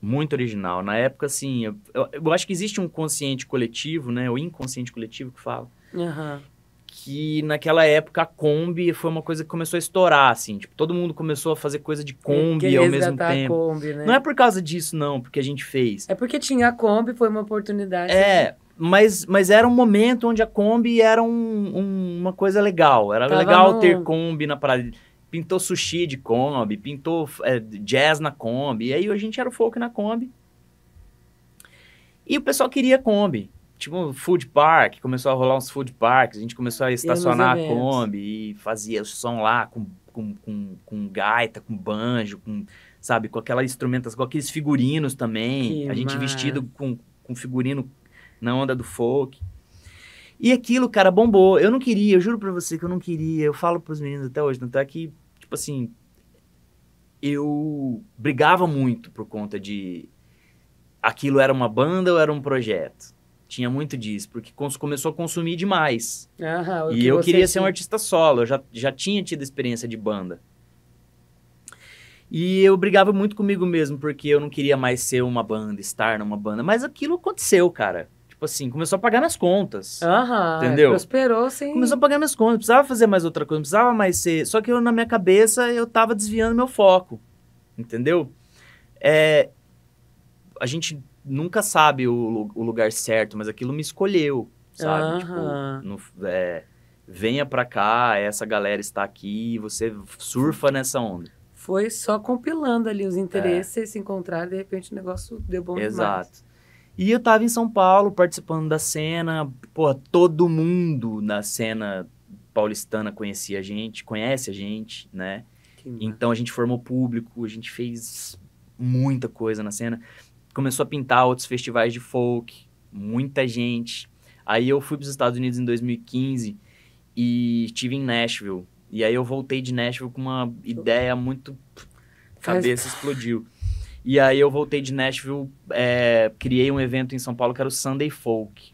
Muito original. Na época, assim, eu, eu acho que existe um consciente coletivo, né? O inconsciente coletivo que fala. Uhum. Que naquela época a Kombi foi uma coisa que começou a estourar, assim. Tipo, todo mundo começou a fazer coisa de Kombi ao mesmo tempo. A Kombi, né? Não é por causa disso, não, porque a gente fez. É porque tinha a Kombi, foi uma oportunidade. É, mas, mas era um momento onde a Kombi era um, um, uma coisa legal. Era Tava legal no... ter Kombi na parada. Pintou sushi de Kombi, pintou é, jazz na Kombi. E aí a gente era o folk na Kombi. E o pessoal queria Kombi. Tipo, food park, começou a rolar uns food parks, a gente começou a estacionar a Kombi e fazia o som lá com, com, com, com gaita, com banjo, com, sabe, com aquelas instrumentas, com aqueles figurinos também. Que a gente vestido com, com figurino na onda do folk. E aquilo, cara, bombou. Eu não queria, eu juro pra você que eu não queria. Eu falo pros meninos até hoje, não é que, tipo assim, eu brigava muito por conta de aquilo era uma banda ou era um projeto. Tinha muito disso, porque começou a consumir demais. Ah, e que eu queria ser um artista solo, eu já, já tinha tido experiência de banda. E eu brigava muito comigo mesmo, porque eu não queria mais ser uma banda, estar numa banda. Mas aquilo aconteceu, cara. Tipo assim, começou a pagar nas contas. Aham. entendeu? Prosperou, sim. Começou a pagar minhas contas. Precisava fazer mais outra coisa, precisava mais ser. Só que eu, na minha cabeça, eu tava desviando meu foco. Entendeu? É, a gente nunca sabe o, o lugar certo, mas aquilo me escolheu, sabe? Tipo, no, é, venha pra cá, essa galera está aqui, você surfa nessa onda. Foi só compilando ali os é. interesses, é. se encontrar, de repente o negócio deu bom Exato. demais. Exato. E eu tava em São Paulo participando da cena, pô, todo mundo na cena paulistana conhecia a gente, conhece a gente, né? Então a gente formou público, a gente fez muita coisa na cena. Começou a pintar outros festivais de folk, muita gente. Aí eu fui para os Estados Unidos em 2015 e estive em Nashville. E aí eu voltei de Nashville com uma ideia muito. Cabeça explodiu. E aí eu voltei de Nashville, é, criei um evento em São Paulo que era o Sunday Folk.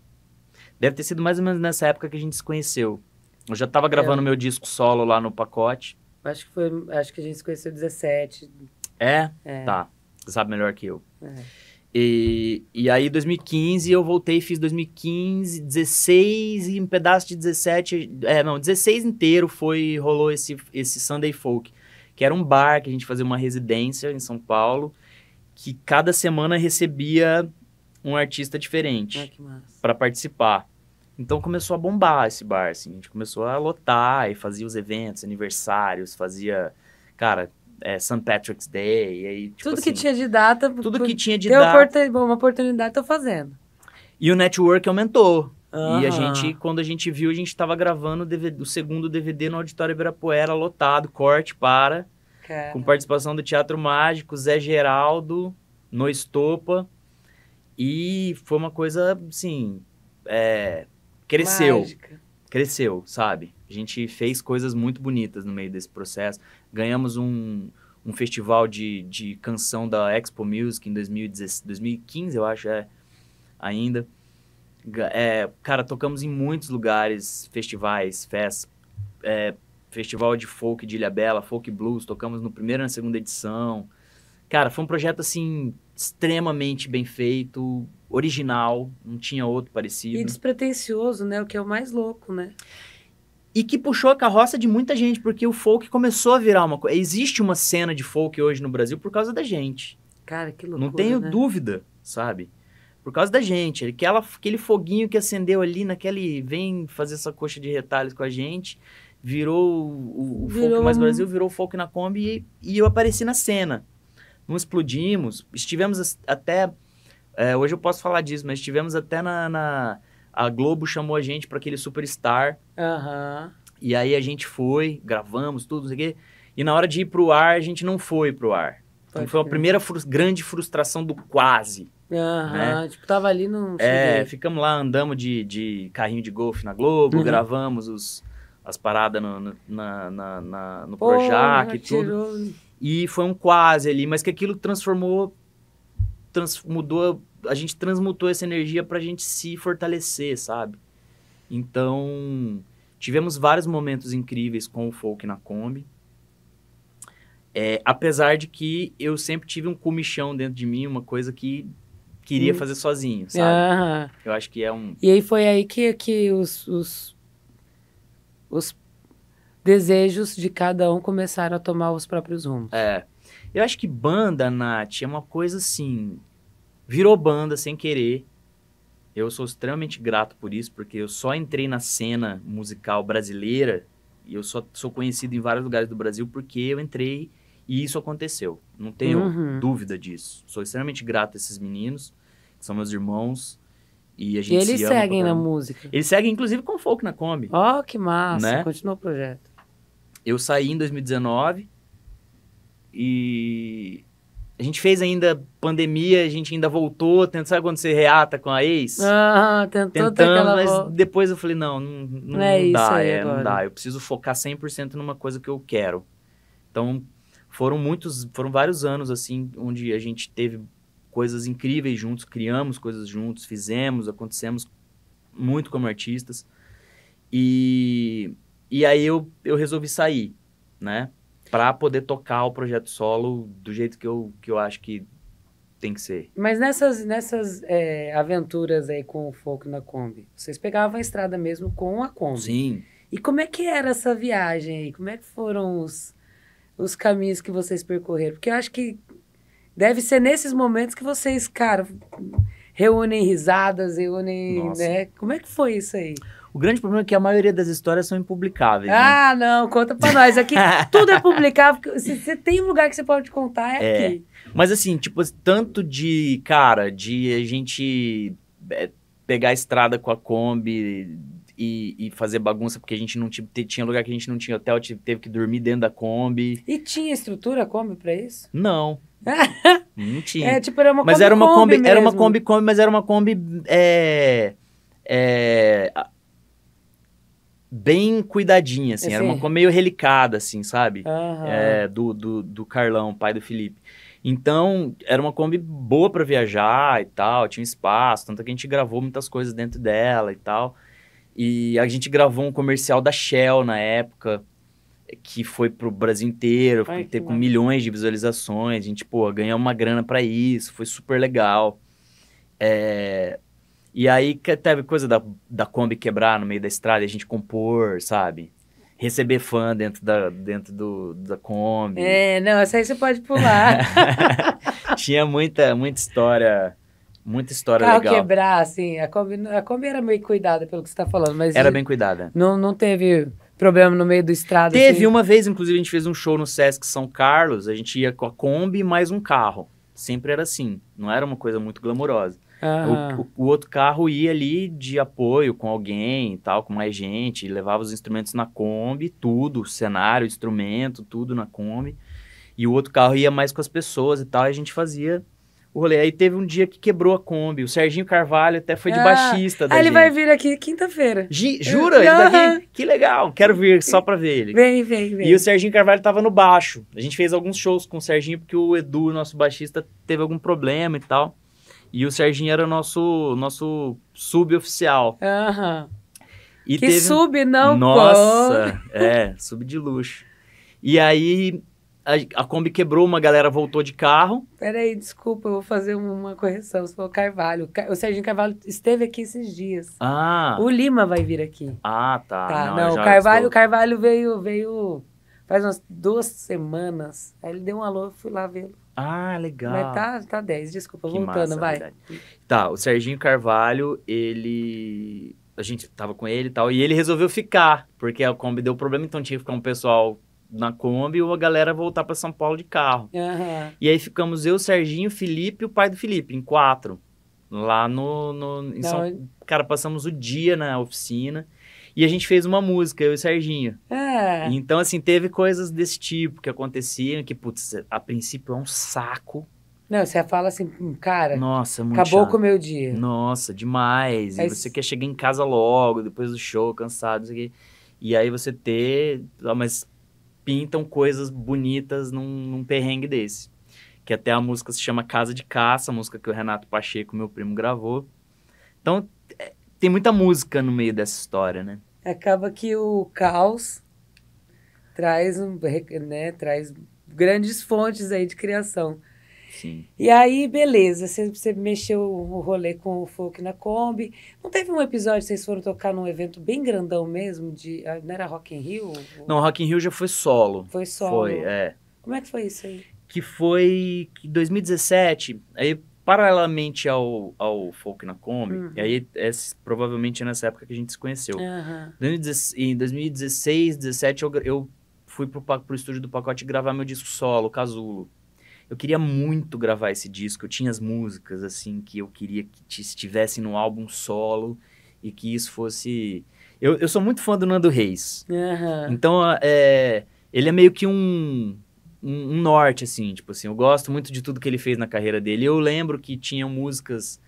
Deve ter sido mais ou menos nessa época que a gente se conheceu. Eu já estava gravando é. meu disco solo lá no pacote. Acho que foi, acho que a gente se conheceu 17. É? é. Tá. Você sabe melhor que eu. É. E, e aí 2015 eu voltei, fiz 2015, 16 e um pedaço de 17, é, não, 16 inteiro foi rolou esse esse Sunday Folk, que era um bar que a gente fazia uma residência em São Paulo que cada semana recebia um artista diferente para participar. Então começou a bombar esse bar, assim, a gente começou a lotar e fazia os eventos, aniversários, fazia, cara, é, St. Patrick's Day, e aí, tipo, tudo assim, que tinha de data, tudo que tinha de data, uma oportunidade tô fazendo. E o network aumentou. Uhum. E a gente, quando a gente viu, a gente estava gravando o, DVD, o segundo DVD no Auditório Ibirapuera, lotado, corte para. Bacana. Com participação do Teatro Mágico, Zé Geraldo, No Estopa. E foi uma coisa, assim, é, cresceu. Mágica. Cresceu, sabe? A gente fez coisas muito bonitas no meio desse processo. Ganhamos um, um festival de, de canção da Expo Music em 2015, eu acho, é, ainda. É, cara, tocamos em muitos lugares, festivais, festas. É, festival de folk de Ilha Bela, folk blues, tocamos no primeiro e na segunda edição. Cara, foi um projeto assim extremamente bem feito, original, não tinha outro parecido. E despretensioso, né? O que é o mais louco, né? E que puxou a carroça de muita gente, porque o folk começou a virar uma coisa. Existe uma cena de folk hoje no Brasil por causa da gente. Cara, que loucura. Não tenho né? dúvida, sabe? Por causa da gente. Aquela, aquele foguinho que acendeu ali naquele. Vem fazer essa coxa de retalhos com a gente virou o, o virou... folk mais Brasil, virou o folk na Kombi e, e eu apareci na cena. Não explodimos, estivemos até. É, hoje eu posso falar disso, mas estivemos até na. na a Globo chamou a gente para aquele Superstar. Uhum. E aí a gente foi, gravamos tudo, não sei o quê. E na hora de ir pro ar, a gente não foi pro ar. Então foi a primeira fru grande frustração do quase. Aham, né? tipo, tava ali no... É, ficamos lá, andamos de, de carrinho de golfe na Globo, uhum. gravamos os, as paradas no, no, na, na, no Projac e tudo. E foi um quase ali, mas que aquilo transformou, trans, mudou, a gente transmutou essa energia pra gente se fortalecer, sabe? Então, tivemos vários momentos incríveis com o folk na Kombi. É, apesar de que eu sempre tive um comichão dentro de mim, uma coisa que queria hum. fazer sozinho, sabe? Ah. Eu acho que é um... E aí foi aí que, que os, os os desejos de cada um começaram a tomar os próprios rumos. É. Eu acho que banda, Nath, é uma coisa assim. Virou banda sem querer. Eu sou extremamente grato por isso, porque eu só entrei na cena musical brasileira e eu só sou conhecido em vários lugares do Brasil porque eu entrei e isso aconteceu. Não tenho uhum. dúvida disso. Sou extremamente grato a esses meninos, que são meus irmãos. E a gente e eles se seguem na música. Eles seguem, inclusive, com o Folk na Kombi. Ó, oh, que massa. Né? Continua o projeto. Eu saí em 2019 e a gente fez ainda pandemia, a gente ainda voltou, tentando, sabe quando você reata com a ex? Ah, tentou Tentando, mas volta. depois eu falei, não, não, não, não é não dá, é, não dá. Eu preciso focar 100% numa coisa que eu quero. Então, foram muitos, foram vários anos, assim, onde a gente teve coisas incríveis juntos, criamos coisas juntos, fizemos, acontecemos muito como artistas. E, e aí eu, eu resolvi sair, né? Pra poder tocar o projeto solo do jeito que eu, que eu acho que tem que ser. Mas nessas, nessas é, aventuras aí com o foco na Kombi, vocês pegavam a estrada mesmo com a Kombi. Sim. E como é que era essa viagem aí? Como é que foram os, os caminhos que vocês percorreram? Porque eu acho que Deve ser nesses momentos que vocês, cara, reúnem risadas, reúnem. Nossa. Né? Como é que foi isso aí? O grande problema é que a maioria das histórias são impublicáveis. Né? Ah, né? não, conta pra nós. Aqui tudo é publicável. Se você tem um lugar que você pode contar, é, é, aqui. Mas assim, tipo, tanto de, cara, de a gente é, pegar a estrada com a Kombi, e, e, fazer bagunça, porque a gente não tinha, tinha lugar que a gente não tinha hotel, teve que dormir dentro da Kombi. E tinha estrutura Kombi para isso? Não. não tinha. É, tipo, era uma mas Era uma Kombi, Kombi era uma Kombi, Kombi, mas era uma Kombi. É, é, bem cuidadinha, assim. Era uma Kombi meio relicada, assim, sabe? Uhum. É, do, do, do Carlão, pai do Felipe. Então, era uma Kombi boa para viajar e tal, tinha espaço, tanto que a gente gravou muitas coisas dentro dela e tal. E a gente gravou um comercial da Shell na época, que foi pro Brasil inteiro, Ai, teve com milhões de visualizações. A gente, pô, ganhou uma grana para isso, foi super legal. É... E aí teve coisa da, da Kombi quebrar no meio da estrada a gente compor, sabe? Receber fã dentro da, dentro do, da Kombi. É, não, essa aí você pode pular. Tinha muita, muita história Muita história Carro legal. quebrar, assim, a Kombi, a Kombi era meio cuidada pelo que você tá falando, mas... Era bem cuidada. Não, não teve problema no meio do estrada, Teve assim. uma vez, inclusive, a gente fez um show no Sesc São Carlos, a gente ia com a Kombi mais um carro. Sempre era assim, não era uma coisa muito glamourosa. Ah. O, o, o, outro carro ia ali de apoio com alguém e tal, com mais gente, levava os instrumentos na Kombi, tudo, cenário, instrumento, tudo na Kombi. E o outro carro ia mais com as pessoas e tal, e a gente fazia o rolê. Aí teve um dia que quebrou a Kombi. O Serginho Carvalho até foi de ah, baixista. Ah, ele vai vir aqui quinta-feira. Jura? ele tá aqui? Que legal. Quero vir só pra ver ele. Vem, vem, vem. E o Serginho Carvalho tava no baixo. A gente fez alguns shows com o Serginho, porque o Edu, nosso baixista, teve algum problema e tal. E o Serginho era o nosso, nosso suboficial. Aham. Uhum. que teve... sub, não? Nossa! Pô. É, sub de luxo. E aí a, a Kombi quebrou, uma galera voltou de carro. Peraí, desculpa, eu vou fazer uma correção. Você falou Carvalho. O Serginho Carvalho esteve aqui esses dias. Ah. O Lima vai vir aqui. Ah, tá. tá. Não, não o Carvalho, Carvalho veio, veio faz umas duas semanas. Aí ele deu um alô, eu fui lá vê-lo. Ah, legal. Mas tá, tá 10, desculpa, que voltando, massa, vai. Verdade. Tá, o Serginho Carvalho, ele. A gente tava com ele e tal, e ele resolveu ficar, porque a Kombi deu problema, então tinha que ficar um pessoal na Kombi ou a galera voltar para São Paulo de carro. Uhum. E aí ficamos eu, Serginho, Felipe e o pai do Felipe, em quatro. Lá no. no em São... Cara, passamos o dia na oficina. E a gente fez uma música, eu e o Serginho. É. Então, assim, teve coisas desse tipo que aconteciam, que, putz, a princípio é um saco. Não, você fala assim, hum, cara, Nossa, muito acabou chato. com o meu dia. Nossa, demais. É e você quer chegar em casa logo, depois do show, cansado, não sei o quê. E aí você ter. Ah, mas pintam coisas bonitas num, num perrengue desse. Que até a música se chama Casa de Caça, a música que o Renato Pacheco, meu primo, gravou. Então, é, tem muita música no meio dessa história, né? Acaba que o caos traz, um, né, traz grandes fontes aí de criação. Sim. E aí, beleza, você, você mexeu o rolê com o folk na Kombi. Não teve um episódio, vocês foram tocar num evento bem grandão mesmo, de, ah, não era Rock in Rio? Não, Rock in Rio já foi solo. Foi solo. Foi, é. Como é que foi isso aí? Que foi em 2017, aí paralelamente ao, ao Folk na Kombi, uhum. e aí é, provavelmente é nessa época que a gente se conheceu. Uhum. Em 2016, 2017, eu, eu fui pro, pro estúdio do Pacote gravar meu disco solo, Casulo. Eu queria muito gravar esse disco. Eu tinha as músicas, assim, que eu queria que estivessem no álbum solo e que isso fosse. Eu, eu sou muito fã do Nando Reis. Uhum. Então, é, ele é meio que um, um, um, norte, assim, tipo assim. Eu gosto muito de tudo que ele fez na carreira dele. Eu lembro que tinha músicas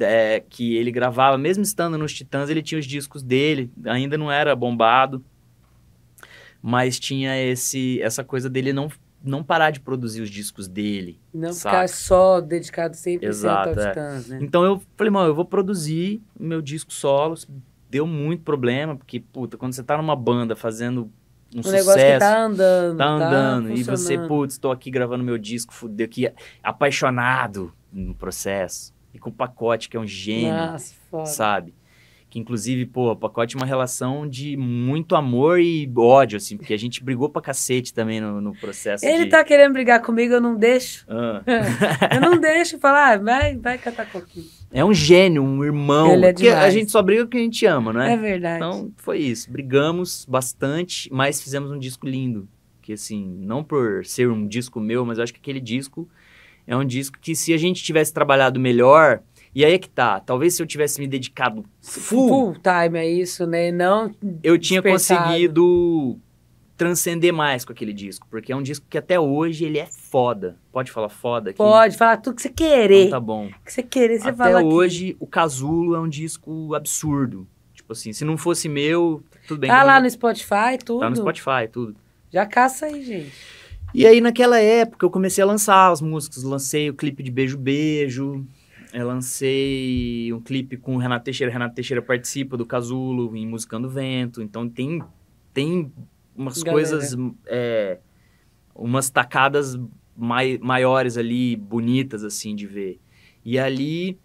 é, que ele gravava, mesmo estando nos Titãs, ele tinha os discos dele, ainda não era bombado mas tinha esse essa coisa dele não não parar de produzir os discos dele. Não saca? ficar só dedicado sempre Exato, ao é. Titãs, né? Então eu falei, mano, eu vou produzir meu disco solo. Deu muito problema, porque, puta, quando você tá numa banda fazendo um, sucesso. Negócio que tá andando. Tá, tá andando. Tá e você, putz, tô aqui gravando meu disco, fudeu aqui, apaixonado no processo. E com o pacote, que é um gênio. Nossa, foda. Sabe? que inclusive, pô, o pacote é uma relação de muito amor e ódio, assim, porque a gente brigou pra cacete também no, no processo. Ele de... tá querendo brigar comigo, eu não deixo. Ah. eu não deixo falar, ah, vai, vai catar coquinho. É um gênio, um irmão. Ele é porque demais. a gente só briga porque a gente ama, não é? É verdade. Então, foi isso. Brigamos bastante, mas fizemos um disco lindo. Que, assim, não por ser um disco meu, mas eu acho que aquele disco é um disco que, se a gente tivesse trabalhado melhor e aí é que tá. Talvez se eu tivesse me dedicado full, full time a é isso, né? Não. Eu tinha conseguido transcender mais com aquele disco, porque é um disco que até hoje ele é foda. Pode falar foda aqui? Pode falar tudo que você querer. Então tá bom. que você querer, você até fala. Até hoje aqui. o Casulo é um disco absurdo. Tipo assim, se não fosse meu, tudo bem. Tá então lá eu... no Spotify, tudo. Tá no Spotify, tudo. Já caça aí, gente. E aí naquela época eu comecei a lançar as músicas, lancei o clipe de Beijo Beijo, eu é, lancei um clipe com o Renato Teixeira. Renato Teixeira participa do Casulo em Musicando Vento. Então tem, tem umas Galera. coisas, é, umas tacadas mai, maiores ali, bonitas assim de ver. E ali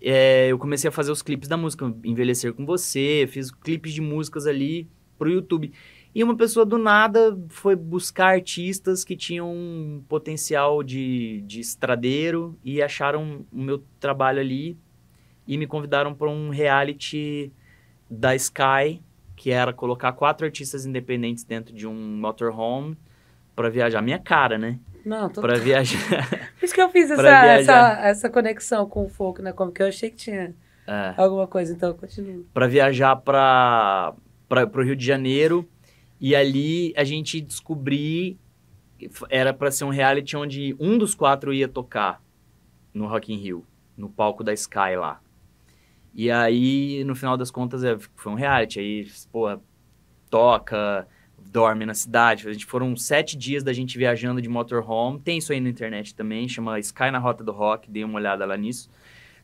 é, eu comecei a fazer os clipes da música, Envelhecer com Você, fiz clipes de músicas ali pro YouTube. E uma pessoa do nada foi buscar artistas que tinham um potencial de, de estradeiro e acharam o meu trabalho ali e me convidaram para um reality da Sky, que era colocar quatro artistas independentes dentro de um motorhome para viajar. Minha cara, né? Não, tô... Pra viajar. Por isso que eu fiz essa, essa, essa, conexão com o Foco, né? Como que eu achei que tinha é. alguma coisa, então continua. para viajar para o Rio de Janeiro e ali a gente descobri era para ser um reality onde um dos quatro ia tocar no Rock in Rio, no palco da Sky lá. E aí, no final das contas, é, foi um reality. Aí, porra, toca, dorme na cidade. A gente foram sete dias da gente viajando de motorhome. Tem isso aí na internet também, chama Sky na Rota do Rock. Dei uma olhada lá nisso.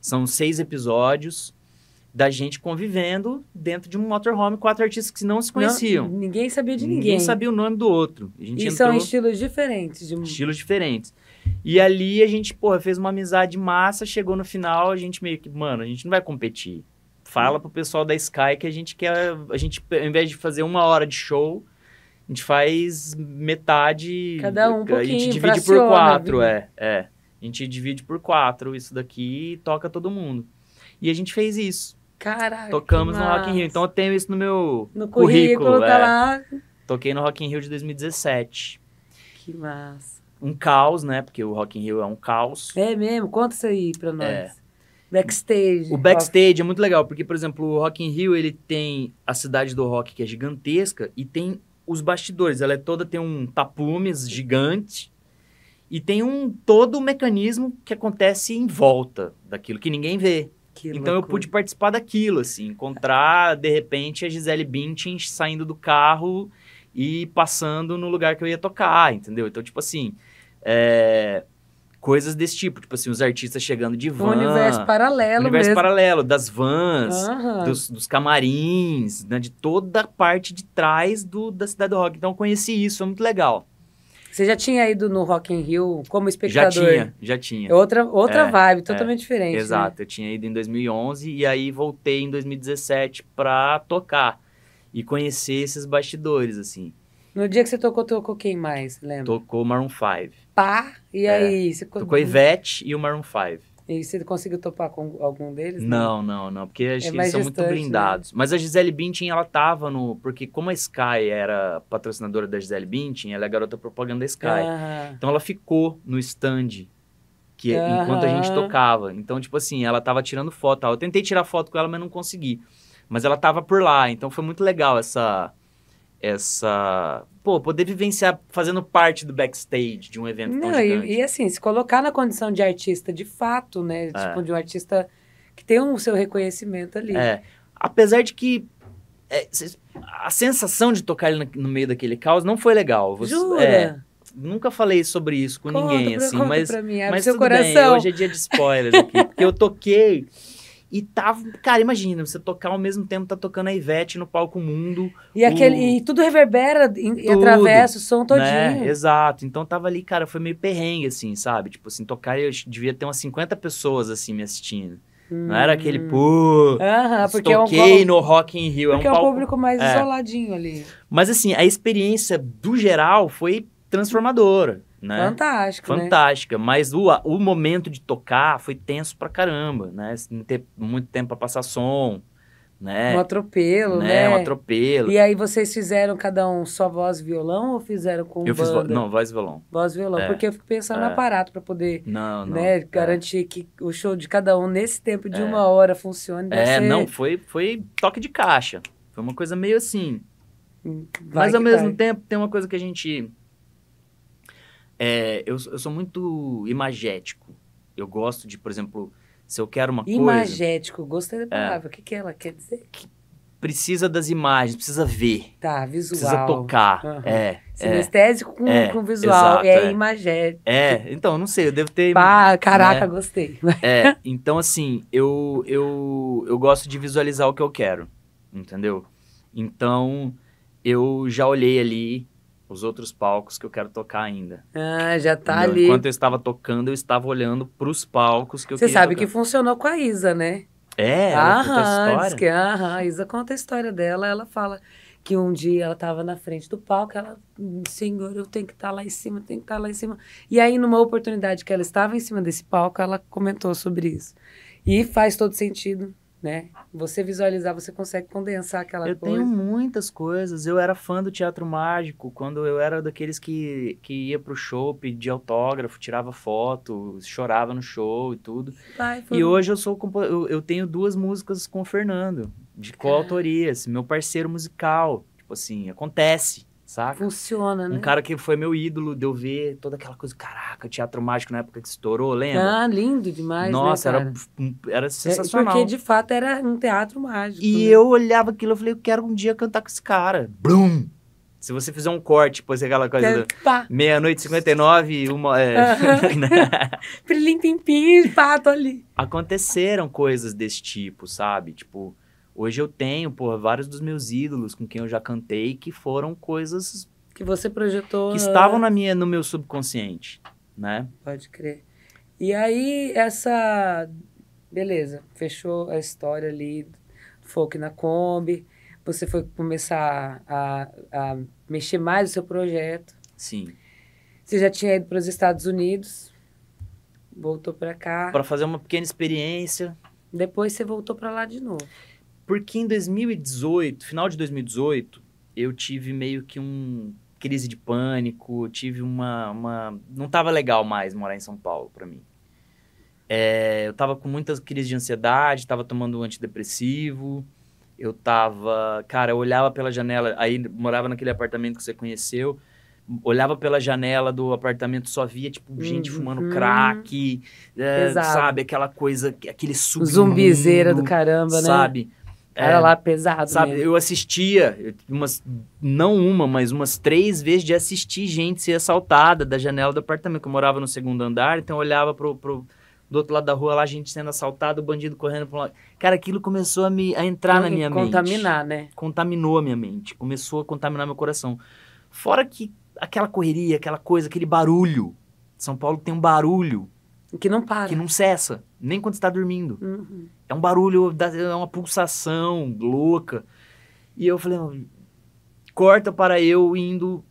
São seis episódios da gente convivendo dentro de um motorhome, quatro artistas que não se conheciam. Não, ninguém sabia de ninguém. Ninguém sabia o nome do outro. e é entrou... são estilos diferentes. De... Estilos diferentes. E ali a gente, porra, fez uma amizade massa, chegou no final, a gente meio que, mano, a gente não vai competir. Fala pro pessoal da Sky que a gente quer, a gente, ao invés de fazer uma hora de show, a gente faz metade. Cada um um pouquinho. A gente divide por quatro, é, é. A gente divide por quatro isso daqui e toca todo mundo. E a gente fez isso. Caraca. Tocamos no Rock in Rio. Então eu tenho isso no meu no currículo. currículo tá é. lá. Toquei no Rock in Rio de 2017. Que massa. Um caos, né? Porque o Rock in Rio é um caos. É mesmo? Conta isso aí pra é. nós. É. Backstage. O backstage é muito legal, porque, por exemplo, o Rock in Rio, ele tem a cidade do rock, que é gigantesca, e tem os bastidores. Ela é toda, tem um tapumes gigante, e tem um todo o mecanismo que acontece em volta daquilo que ninguém vê. Que então loucura. eu pude participar daquilo, assim, encontrar de repente a Gisele Bündchen saindo do carro e passando no lugar que eu ia tocar, entendeu? Então, tipo assim, é... coisas desse tipo, tipo assim, os artistas chegando de van. Um universo paralelo, universo mesmo. paralelo, das vans, uhum. dos, dos, camarins, né, de toda a parte de trás do, da cidade do rock. Então, eu conheci isso, foi muito legal. Você já tinha ido no Rock in Rio como espectador? Já tinha, já tinha. É outra, outra é, vibe, é. totalmente é, diferente. Né? Exato, né? eu tinha ido em 2011 e aí voltei em 2017 pra tocar e conhecer esses bastidores, assim. No dia que você tocou, tocou quem mais, lembra? Tocou Maroon 5. Pá, e é. aí? É, você... Tocou Ivete e o Maroon 5. E você conseguiu topar com algum deles? Não, né? não, não, não porque é eles são muito né? blindados. Né? Mas a Gisele Bündchen, ela tava no... Porque como a Sky era patrocinadora da Gisele Bündchen, ela é garota propaganda da Sky. Então ela ficou no stand que ah. enquanto a gente tocava. Então, tipo assim, ela tava tirando foto. Eu tentei tirar foto com ela, mas não consegui. Mas ela tava por lá, então foi muito legal essa essa. Pô, poder vivenciar fazendo parte do backstage de um evento Não, tão E, e, assim, se colocar na condição de artista de fato, né? É. Tipo, de um artista que tem o um, seu reconhecimento ali. É. Apesar de que. É, a sensação de tocar no, no, meio daquele caos não foi legal. Você, Jura? É, nunca falei sobre isso com conta ninguém, pra, assim, mas. Pra mim, mas seu coração. Bem, hoje é dia de spoilers aqui. porque eu toquei E tava, tá, cara, imagina, você tocar ao mesmo tempo, tá tocando a Ivete no palco mundo. E, o... aquele, e tudo reverbera e atravessa o som todinho. Né? Exato. Então tava ali, cara, foi meio perrengue, assim, sabe? Tipo assim, tocar eu devia ter umas 50 pessoas assim me assistindo. Não era aquele, hum. pô, toquei é um... no Rock in Rio. É porque é um, palco... é um público mais é. isoladinho ali. Mas assim, a experiência do geral foi transformadora. Né? né? Fantástica, né? mas o, o momento de tocar foi tenso pra caramba, né? Não ter muito tempo pra passar som, né? Um atropelo, né? né? Um atropelo. E aí vocês fizeram cada um só voz e violão ou fizeram com Eu banda? Fiz não, voz e violão. Voz e violão, é, porque eu fico pensando é. no aparato para poder, não, né, não, né, é. garantir que o show de cada um nesse tempo de é. uma hora funcione. É, ser... não, foi foi toque de caixa. Foi uma coisa meio assim. Hum, vai mas ao mesmo vai. tempo tem uma coisa que a gente é, eu, eu sou muito imagético. Eu gosto de, por exemplo, se eu quero uma imagético, coisa... Imagético, gostei da é. palavra. É, o que, que ela quer dizer? Que precisa das imagens, precisa ver. Tá, visual. Precisa tocar, uhum. é. Sinestésico com, é, com visual, exato, é, é imagético. É, então, não sei, eu devo ter... Pá, né? caraca, né? gostei. É, então assim, eu, eu, eu gosto de visualizar o que eu quero, entendeu? Então, eu já olhei ali os outros palcos que eu quero tocar ainda. Ah, já tá Entendeu? ali. Enquanto eu estava tocando, eu estava olhando pros palcos que eu Você sabe tocar. que funcionou com a Isa, né? É, ela aham, conta história. que, aham, a Isa conta a história dela, ela fala que um dia ela estava na frente do palco, ela, senhor, eu tenho que estar tá lá em cima, tenho que estar tá lá em cima. E aí, numa oportunidade que ela estava em cima desse palco, ela comentou sobre isso. E faz todo sentido né? Você visualizar, você consegue condensar aquela eu coisa. Eu tenho muitas coisas. Eu era fã do teatro mágico, quando eu era daqueles que, que ia pro show, pedia autógrafo, tirava foto, chorava no show e tudo. Vai, e hoje eu sou eu, eu, tenho duas músicas com o Fernando, de coautoria, é. assim, meu parceiro musical. Tipo assim, acontece saca? Funciona, né? Um cara que foi meu ídolo, deu de ver toda aquela coisa, caraca, teatro mágico na época que estourou, lembra? Ah, lindo demais, né, Nossa, né, era, era é, sensacional. É, porque, de fato, era um teatro mágico. E né? eu olhava aquilo, eu falei, eu quero um dia cantar com esse cara. Blum! Se você fizer um corte, depois é aquela coisa meia-noite 59, uma. É, uhum. Prilim pim pim, pá, tô ali. Aconteceram coisas desse tipo, sabe? Tipo, Hoje eu tenho, pô, vários dos meus ídolos com quem eu já cantei que foram coisas que você projetou que estavam né? na minha no meu subconsciente, né? Pode crer. E aí essa beleza, fechou a história ali folk na Kombi, você foi começar a, a, a mexer mais no seu projeto. Sim. Você já tinha ido para os Estados Unidos, voltou para cá. Para fazer uma pequena experiência. Depois você voltou para lá de novo. Porque em 2018, final de 2018, eu tive meio que um crise de pânico, tive uma, uma... não estava legal mais morar em São Paulo para mim. É, eu estava com muitas crises de ansiedade, estava tomando um antidepressivo, eu estava, cara, eu olhava pela janela, aí morava naquele apartamento que você conheceu, olhava pela janela do apartamento, só via, tipo, gente uhum. fumando crack, é, sabe? Aquela coisa, aquele submundo. Zumbizeira do caramba, né? Sabe? Era é, lá pesado. Sabe, mesmo. eu assistia, umas, não uma, mas umas três vezes de assistir gente ser assaltada da janela do apartamento, eu morava no segundo andar, então eu olhava pro, pro do outro lado da rua lá, gente sendo assaltada, o bandido correndo pro lado. Cara, aquilo começou a me a entrar e na minha contaminar, mente. Contaminar, né? Contaminou a minha mente, começou a contaminar meu coração. Fora que aquela correria, aquela coisa, aquele barulho. São Paulo tem um barulho que não para. Que não cessa, nem quando está dormindo. Uhum. É um barulho, é uma pulsação louca. E eu falei, corta para eu indo.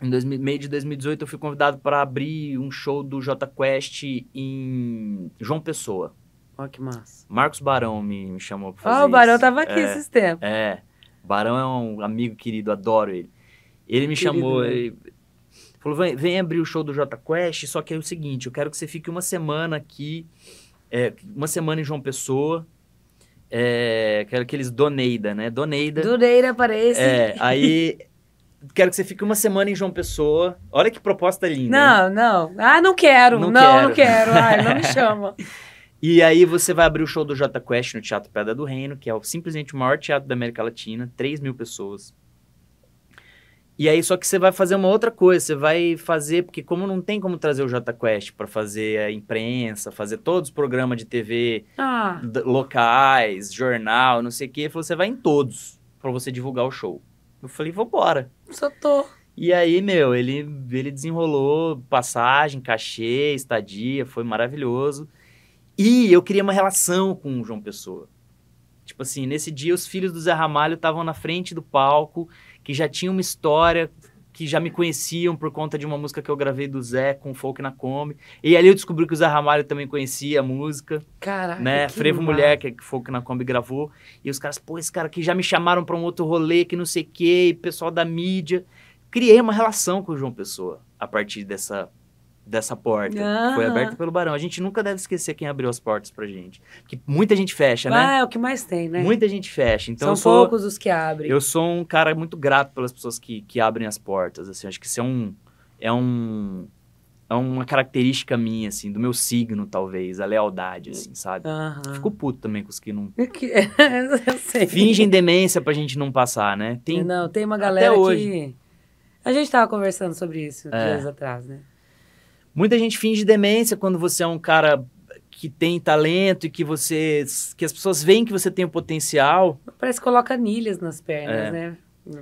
Em dois, meio de 2018, eu fui convidado para abrir um show do J Quest em João Pessoa. Ó, que massa. Marcos Barão me, me chamou fazer. Ó, o Barão tava aqui é, esses tempos. É. Barão é um amigo querido, adoro ele. Ele me querido chamou, ele, Falou, vem, vem abrir o show do J Quest, só que é o seguinte, eu quero que você fique uma semana aqui, é, uma semana em João Pessoa, é, quero aqueles eles doneida, né? Doneida. Doneida parece. É, aí quero que você fique uma semana em João Pessoa. Olha que proposta linda. Não, hein? não. Ah, não quero. Não, não quero. Não quero. Ai, não me chama. E aí você vai abrir o show do J Quest no Teatro Pedra do Reino, que é simplesmente o maior teatro da América Latina, 3 mil pessoas. E aí, só que você vai fazer uma outra coisa, você vai fazer, porque como não tem como trazer o JQuest para fazer a imprensa, fazer todos os programas de TV ah. locais, jornal, não sei o quê, falou, você vai em todos para você divulgar o show. Eu falei, vambora. Só tô. E aí, meu, ele, ele desenrolou passagem, cachê, estadia, foi maravilhoso. E eu queria uma relação com o João Pessoa. Tipo assim, nesse dia os filhos do Zé Ramalho estavam na frente do palco que já tinha uma história, que já me conheciam por conta de uma música que eu gravei do Zé com Folk na Come. E ali eu descobri que o Zé Ramalho também conhecia a música. Caraca. Né? Frevo mal. Mulher, é que, o Folk na Come gravou. E os caras, pô, esse cara que já me chamaram para um outro rolê, que não sei o quê, e pessoal da mídia. Criei uma relação com o João Pessoa a partir dessa dessa porta. Foi aberta pelo Barão. A gente nunca deve esquecer quem abriu as portas pra gente. que muita gente fecha, né? Ah, é o que mais tem, né? Muita gente fecha. Então São sou, poucos os que abrem. Eu sou um cara muito grato pelas pessoas que, que abrem as portas. Assim, acho que isso é um. É um. É uma característica minha, assim, do meu signo, talvez, a lealdade, assim, sabe? Uhum. Fico puto também com os que não. É, fingem demência pra gente não passar, né? Tem... Não, tem uma galera Até hoje. que. A gente tava conversando sobre isso é. dias atrás, né? Muita gente finge demência quando você é um cara que tem talento e que você que as pessoas veem que você tem o potencial. Parece que coloca anilhas nas pernas, é. né?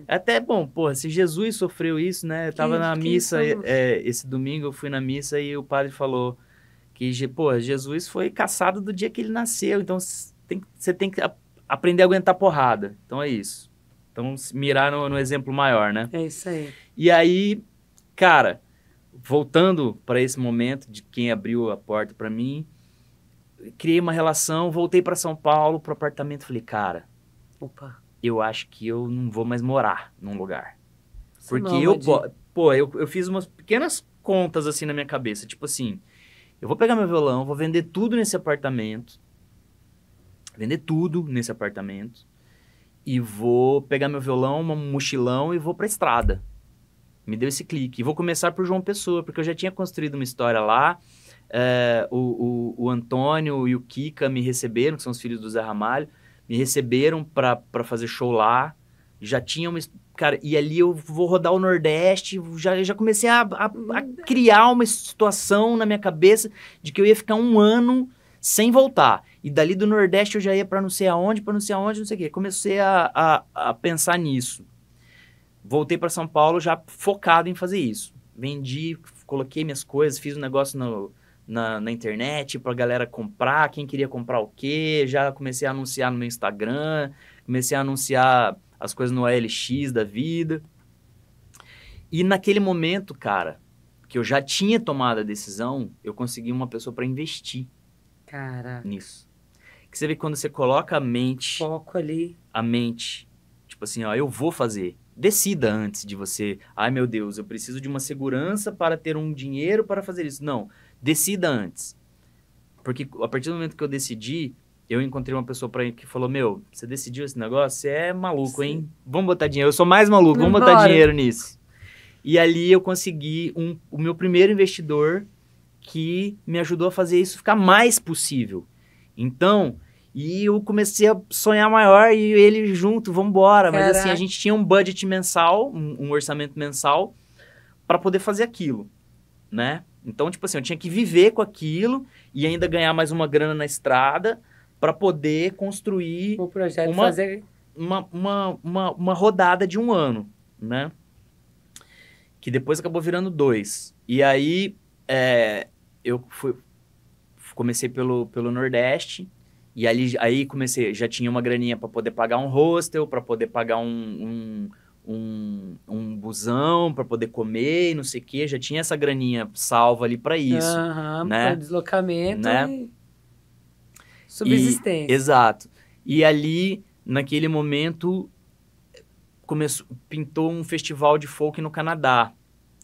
É até bom, porra, se Jesus sofreu isso, né? Eu tava que, na que missa é, esse domingo, eu fui na missa e o padre falou que, porra, Jesus foi caçado do dia que ele nasceu, então tem, você tem que aprender a aguentar porrada. Então é isso. Então mirar no, no exemplo maior, né? É isso aí. E aí, cara, voltando para esse momento de quem abriu a porta para mim, criei uma relação, voltei para São Paulo, pro apartamento, falei, cara, Opa. eu acho que eu não vou mais morar num lugar. Você Porque eu, pô, eu, eu fiz umas pequenas contas assim na minha cabeça, tipo assim, eu vou pegar meu violão, vou vender tudo nesse apartamento, vender tudo nesse apartamento, e vou pegar meu violão, um mochilão e vou para estrada me deu esse clique. E vou começar por João Pessoa, porque eu já tinha construído uma história lá. É, o, o, o, Antônio e o Kika me receberam, que são os filhos do Zé Ramalho, me receberam para fazer show lá. Já tinha uma. Cara, e ali eu vou rodar o Nordeste, já, já comecei a, a, a hum. criar uma situação na minha cabeça de que eu ia ficar um ano sem voltar. E dali do Nordeste eu já ia para não sei aonde, para não sei aonde, não sei o quê. Comecei a, a, a pensar nisso voltei para São Paulo já focado em fazer isso. Vendi, coloquei minhas coisas, fiz um negócio no, na, na internet para galera comprar, quem queria comprar o quê. Já comecei a anunciar no meu Instagram, comecei a anunciar as coisas no OLX da vida. E naquele momento, cara, que eu já tinha tomado a decisão, eu consegui uma pessoa para investir. Cara. Nisso. Que você vê que quando você coloca a mente. Foco ali. A mente. Tipo assim, ó, eu vou fazer decida antes de você, ai meu Deus, eu preciso de uma segurança para ter um dinheiro para fazer isso. Não, decida antes. Porque a partir do momento que eu decidi, eu encontrei uma pessoa pra que falou: Meu, você decidiu esse negócio? Você é maluco, Sim. hein? Vamos botar dinheiro. Eu sou mais maluco, vamos botar dinheiro nisso. E ali eu consegui um, o meu primeiro investidor que me ajudou a fazer isso ficar mais possível. Então, e eu comecei a sonhar maior e ele junto, vamos embora. Mas assim, a gente tinha um budget mensal, um, um orçamento mensal para poder fazer aquilo, né? Então, tipo assim, eu tinha que viver com aquilo e ainda ganhar mais uma grana na estrada para poder construir o projeto uma, fazer uma, uma, uma, uma, rodada de um ano, né? Que depois acabou virando dois. E aí é, eu fui, comecei pelo, pelo Nordeste, e ali, aí comecei, já tinha uma graninha para poder pagar um hostel, para poder pagar um, um, um, um busão, para poder comer e não sei o quê. Já tinha essa graninha salva ali para isso. Aham, né? para deslocamento né? e subsistência. E, exato. E ali, naquele momento, começou, pintou um festival de folk no Canadá.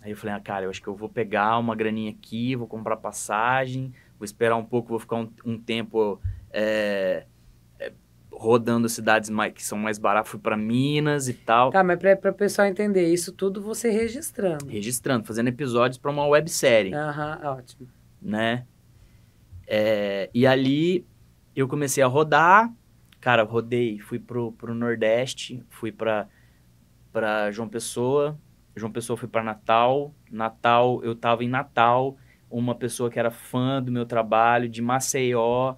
Aí eu falei, ah, cara, eu acho que eu vou pegar uma graninha aqui, vou comprar passagem, vou esperar um pouco, vou ficar um, um tempo é, é, rodando cidades mais, que são mais baratas, fui para Minas e tal. Tá, mas para o pessoal entender, isso tudo você registrando. Registrando, fazendo episódios para uma websérie. Aham, ótimo. Né? É, e ali eu comecei a rodar, cara, rodei, fui pro, o Nordeste, fui para para João Pessoa, João Pessoa fui para Natal, Natal, eu tava em Natal, uma pessoa que era fã do meu trabalho, de Maceió,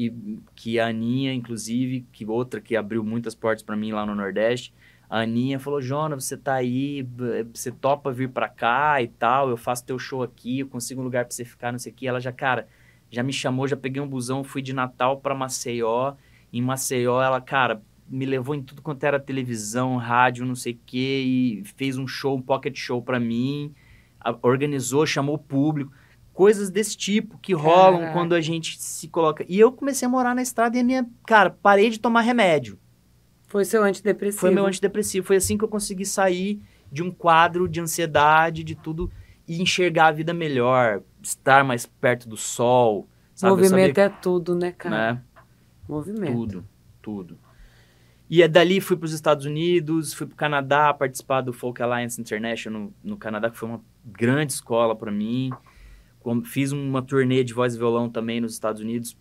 e que a Aninha, inclusive, que outra que abriu muitas portas para mim lá no Nordeste, a Aninha falou: Jona, você tá aí, você topa vir para cá e tal, eu faço teu show aqui, eu consigo um lugar para você ficar, não sei o quê. Ela já, cara, já me chamou, já peguei um busão, fui de Natal para Maceió. Em Maceió, ela, cara, me levou em tudo quanto era televisão, rádio, não sei o quê, e fez um show, um pocket show para mim, organizou, chamou o público coisas desse tipo que Caraca. rolam quando a gente se coloca. E eu comecei a morar na estrada e a minha. Cara, parei de tomar remédio. Foi seu antidepressivo. Foi meu antidepressivo. Foi assim que eu consegui sair de um quadro de ansiedade, de tudo, e enxergar a vida melhor, estar mais perto do sol. Sabe? Movimento sabia... é tudo, né, cara? Né? Movimento. Tudo, tudo. E é dali fui para os Estados Unidos, fui para o Canadá participar do Folk Alliance International no, no Canadá, que foi uma grande escola para mim fiz uma turnê de voz e violão também nos Estados Unidos,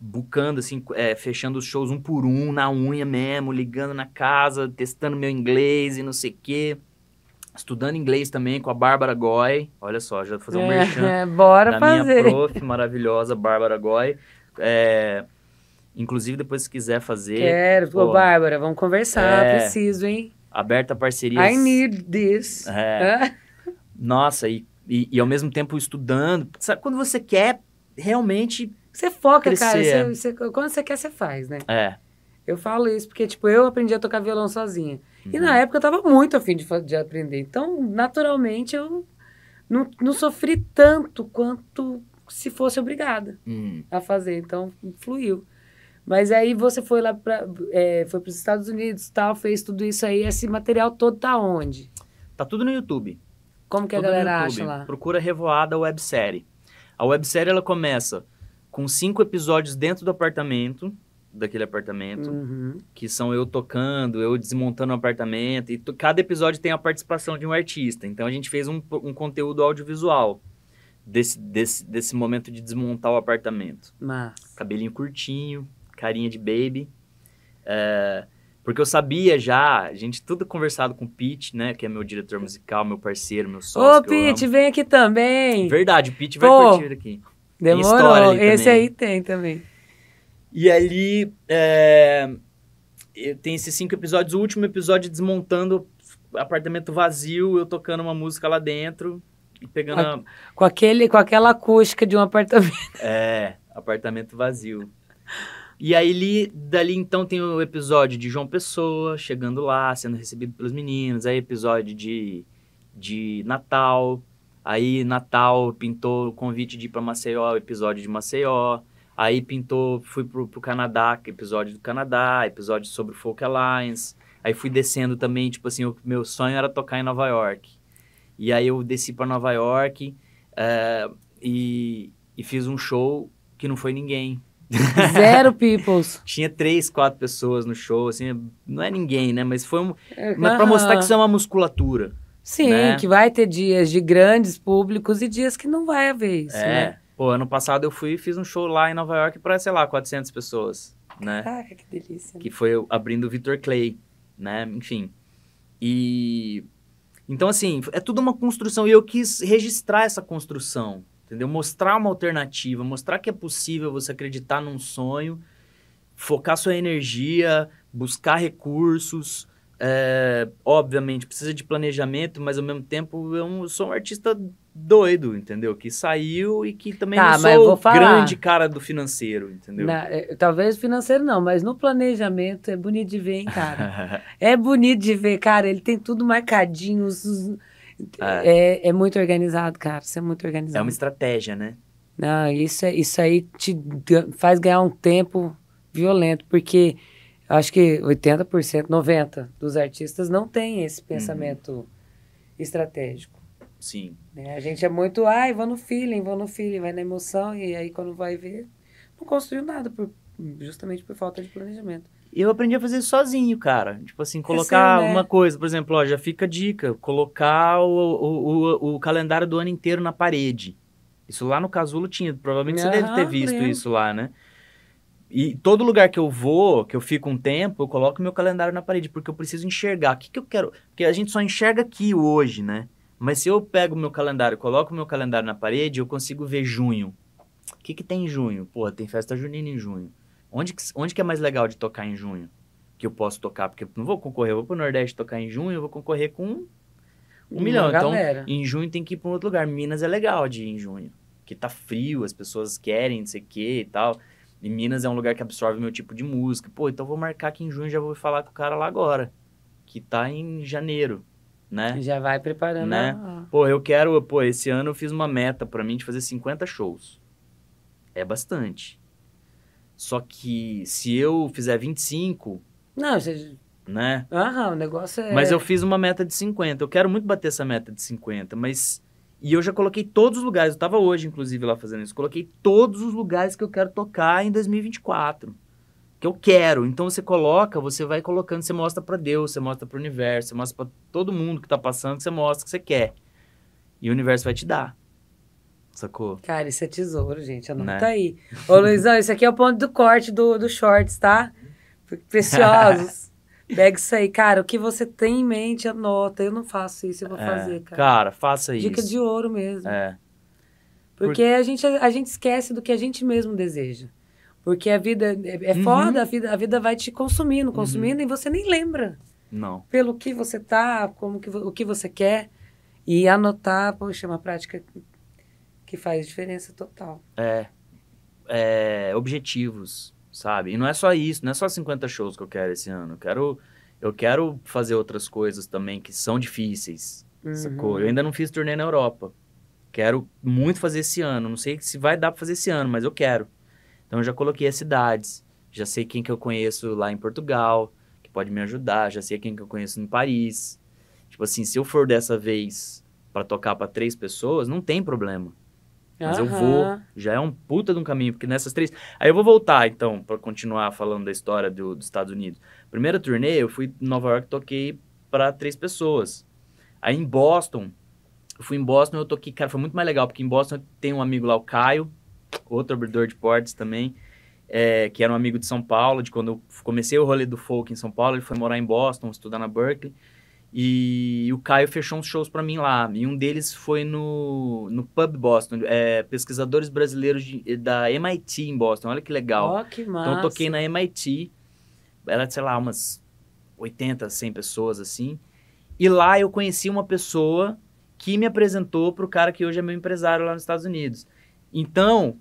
bucando, assim, é, fechando os shows um por um, na unha mesmo, ligando na casa, testando meu inglês e não sei o quê. Estudando inglês também com a Bárbara Goy. Olha só, já vou fazer um é, merchan. É, bora da fazer. minha prof maravilhosa, Bárbara Goy. É, inclusive, depois se quiser fazer... Quero. Pô, Bárbara, vamos conversar. É, preciso, hein? Aberta parceria. I need this. É. Nossa, e e, e ao mesmo tempo estudando. Sabe, quando você quer realmente. Você foca, crescer. cara. Você, é. você, quando você quer, você faz, né? É. Eu falo isso porque, tipo, eu aprendi a tocar violão sozinha. Uhum. E na uhum. época eu tava muito afim de, de aprender. Então, naturalmente, eu não, não sofri tanto quanto se fosse obrigada uhum. a fazer. Então, fluiu. Mas aí você foi lá para é, foi para os Estados Unidos, tal, fez tudo isso aí, esse material todo tá onde? Tá tudo no YouTube. Como que a galera acha lá? Procura Revoada Websérie. A websérie ela começa com cinco episódios dentro do apartamento, daquele apartamento, uhum. que são eu tocando, eu desmontando o apartamento, e cada episódio tem a participação de um artista. Então a gente fez um, um conteúdo audiovisual desse, desse, desse momento de desmontar o apartamento. Mas... Cabelinho curtinho, carinha de baby. É, porque eu sabia já, a gente tudo conversado com o Pete, né? Que é meu diretor musical, meu parceiro, meu sócio. Ô, Pete, vem aqui também. Verdade, o Pete vai curtir aqui. Demorou. Esse aí tem também. E ali é, tem esses cinco episódios. O último episódio desmontando apartamento vazio, eu tocando uma música lá dentro e pegando a, a... com aquele com aquela acústica de um apartamento. É, apartamento vazio. E aí, ele dali então, tem o episódio de João Pessoa chegando lá, sendo recebido pelos meninos, aí episódio de, de Natal, aí Natal pintou o convite de ir para Maceió, episódio de Maceió, aí pintou, fui pro, pro Canadá, é episódio do Canadá, episódio sobre o Folk Alliance, aí fui descendo também, tipo assim, o meu sonho era tocar em Nova York. E aí eu desci para Nova York uh, e, e fiz um show que não foi ninguém Zero peoples. Tinha três, quatro pessoas no show, assim, não é ninguém, né? Mas foi um, é, mas pra mostrar que isso é uma musculatura. Sim, né? que vai ter dias de grandes públicos e dias que não vai haver isso, é. né? Pô, ano passado eu fui e fiz um show lá em Nova York pra, sei lá, 400 pessoas, né? Caraca, que delícia. Né? Que foi abrindo o Victor Clay, né? Enfim. E... Então, assim, é tudo uma construção. E eu quis registrar essa construção, entendeu? Mostrar uma alternativa, mostrar que é possível você acreditar num sonho, focar sua energia, buscar recursos. É, obviamente, precisa de planejamento, mas ao mesmo tempo eu sou um artista doido, entendeu? Que saiu e que também tá, não sou falar. grande cara do financeiro, entendeu? Na, é, talvez financeiro não, mas no planejamento é bonito de ver, hein, cara? é bonito de ver, cara. Ele tem tudo marcadinho, os, é. é. É, muito organizado, cara. você é muito organizado. É uma estratégia, né? Não, isso, é, isso aí te faz ganhar um tempo violento, porque acho que 80%, 90% dos artistas não tem esse uhum. pensamento uhum. estratégico. Sim. Né? A gente é muito, ai, vou no feeling, vou no feeling, vai na emoção, e aí quando vai ver, não construiu nada, por, justamente por falta de planejamento eu aprendi a fazer sozinho, cara. Tipo assim, colocar né? uma coisa, por exemplo, ó, já fica a dica, colocar o, o, o, o, calendário do ano inteiro na parede. Isso lá no casulo tinha, provavelmente você deve ter visto isso lá, né? E todo lugar que eu vou, que eu fico um tempo, eu coloco meu calendário na parede, porque eu preciso enxergar. O que, que eu quero? Porque a gente só enxerga aqui hoje, né? Mas se eu pego o meu calendário, coloco o meu calendário na parede, eu consigo ver junho. O que, que tem em junho? Porra, tem festa junina em junho. Onde que, onde que é mais legal de tocar em junho? Que eu posso tocar, porque eu não vou concorrer, eu vou pro Nordeste tocar em junho, eu vou concorrer com um Uma milhão. Então, galera. Então, em junho tem que ir pra um outro lugar. Minas é legal de ir em junho, que tá frio, as pessoas querem, não sei o que e tal. E Minas é um lugar que absorve meu tipo de música. Pô, então vou marcar aqui em junho já vou falar com o cara lá agora, que tá em janeiro, né? Já vai preparando. Né? Pô, eu quero, pô, esse ano eu fiz uma meta para mim de fazer 50 shows. É bastante. Só que se eu fizer 25. Não, você. Né? Ah, o negócio é. Mas eu fiz uma meta de 50. Eu quero muito bater essa meta de 50, mas. E eu já coloquei todos os lugares. Eu tava hoje, inclusive, lá fazendo isso. Coloquei todos os lugares que eu quero tocar em 2024. Que eu quero. Então você coloca, você vai colocando, você mostra para Deus, você mostra para o universo, você mostra para todo mundo que tá passando, você mostra que você quer. E o universo vai te dar sacou? Cara, isso é tesouro, gente. Anota né? Tá aí. Ô, Luizão, isso aqui é o ponto do corte do, do shorts, tá? Preciosos. Pega isso aí, cara. O que você tem em mente, anota. Eu não faço isso, eu vou é, fazer, cara. Cara, faça Dica isso. Dica de ouro mesmo. É. Porque Por... a, gente, a gente esquece do que a gente mesmo deseja. Porque a vida é, é uhum. foda, a vida, a vida vai te consumindo, uhum. consumindo, uhum. e você nem lembra. Não. Pelo que você tá, como que, o que você quer. E anotar, poxa, é uma prática que faz diferença total. É. é objetivos, sabe? E não é só isso, não é só 50 shows que eu quero esse ano. Eu quero, eu quero fazer outras coisas também que são difíceis. Uhum. Sacou? Eu ainda não fiz turnê na Europa. Quero muito fazer esse ano. Não sei se vai dar para fazer esse ano, mas eu quero. Então eu já coloquei as cidades, já sei quem que eu conheço lá em Portugal, que pode me ajudar, já sei quem que eu conheço em Paris. Tipo assim, se eu for dessa vez para tocar para três pessoas, não tem problema. Mas uhum. eu vou. Já é um puta de um caminho, porque nessas três. Aí eu vou voltar, então, para continuar falando da história do, dos Estados Unidos. Primeira turnê, eu fui em Nova York, toquei para três pessoas. Aí em Boston, eu fui em Boston, eu toquei. Cara, foi muito mais legal, porque em Boston tem um amigo lá, o Caio, outro abridor de portas também, é, que era um amigo de São Paulo, de quando eu comecei o rolê do folk em São Paulo. Ele foi morar em Boston, estudar na Berkeley. E o Caio fechou uns shows para mim lá. E um deles foi no, no Pub Boston, é, pesquisadores brasileiros de, da MIT em Boston. Olha que legal. Oh, que massa. Então eu toquei na MIT. Era, sei lá, umas 80, 100 pessoas assim. E lá eu conheci uma pessoa que me apresentou para o cara que hoje é meu empresário lá nos Estados Unidos. Então,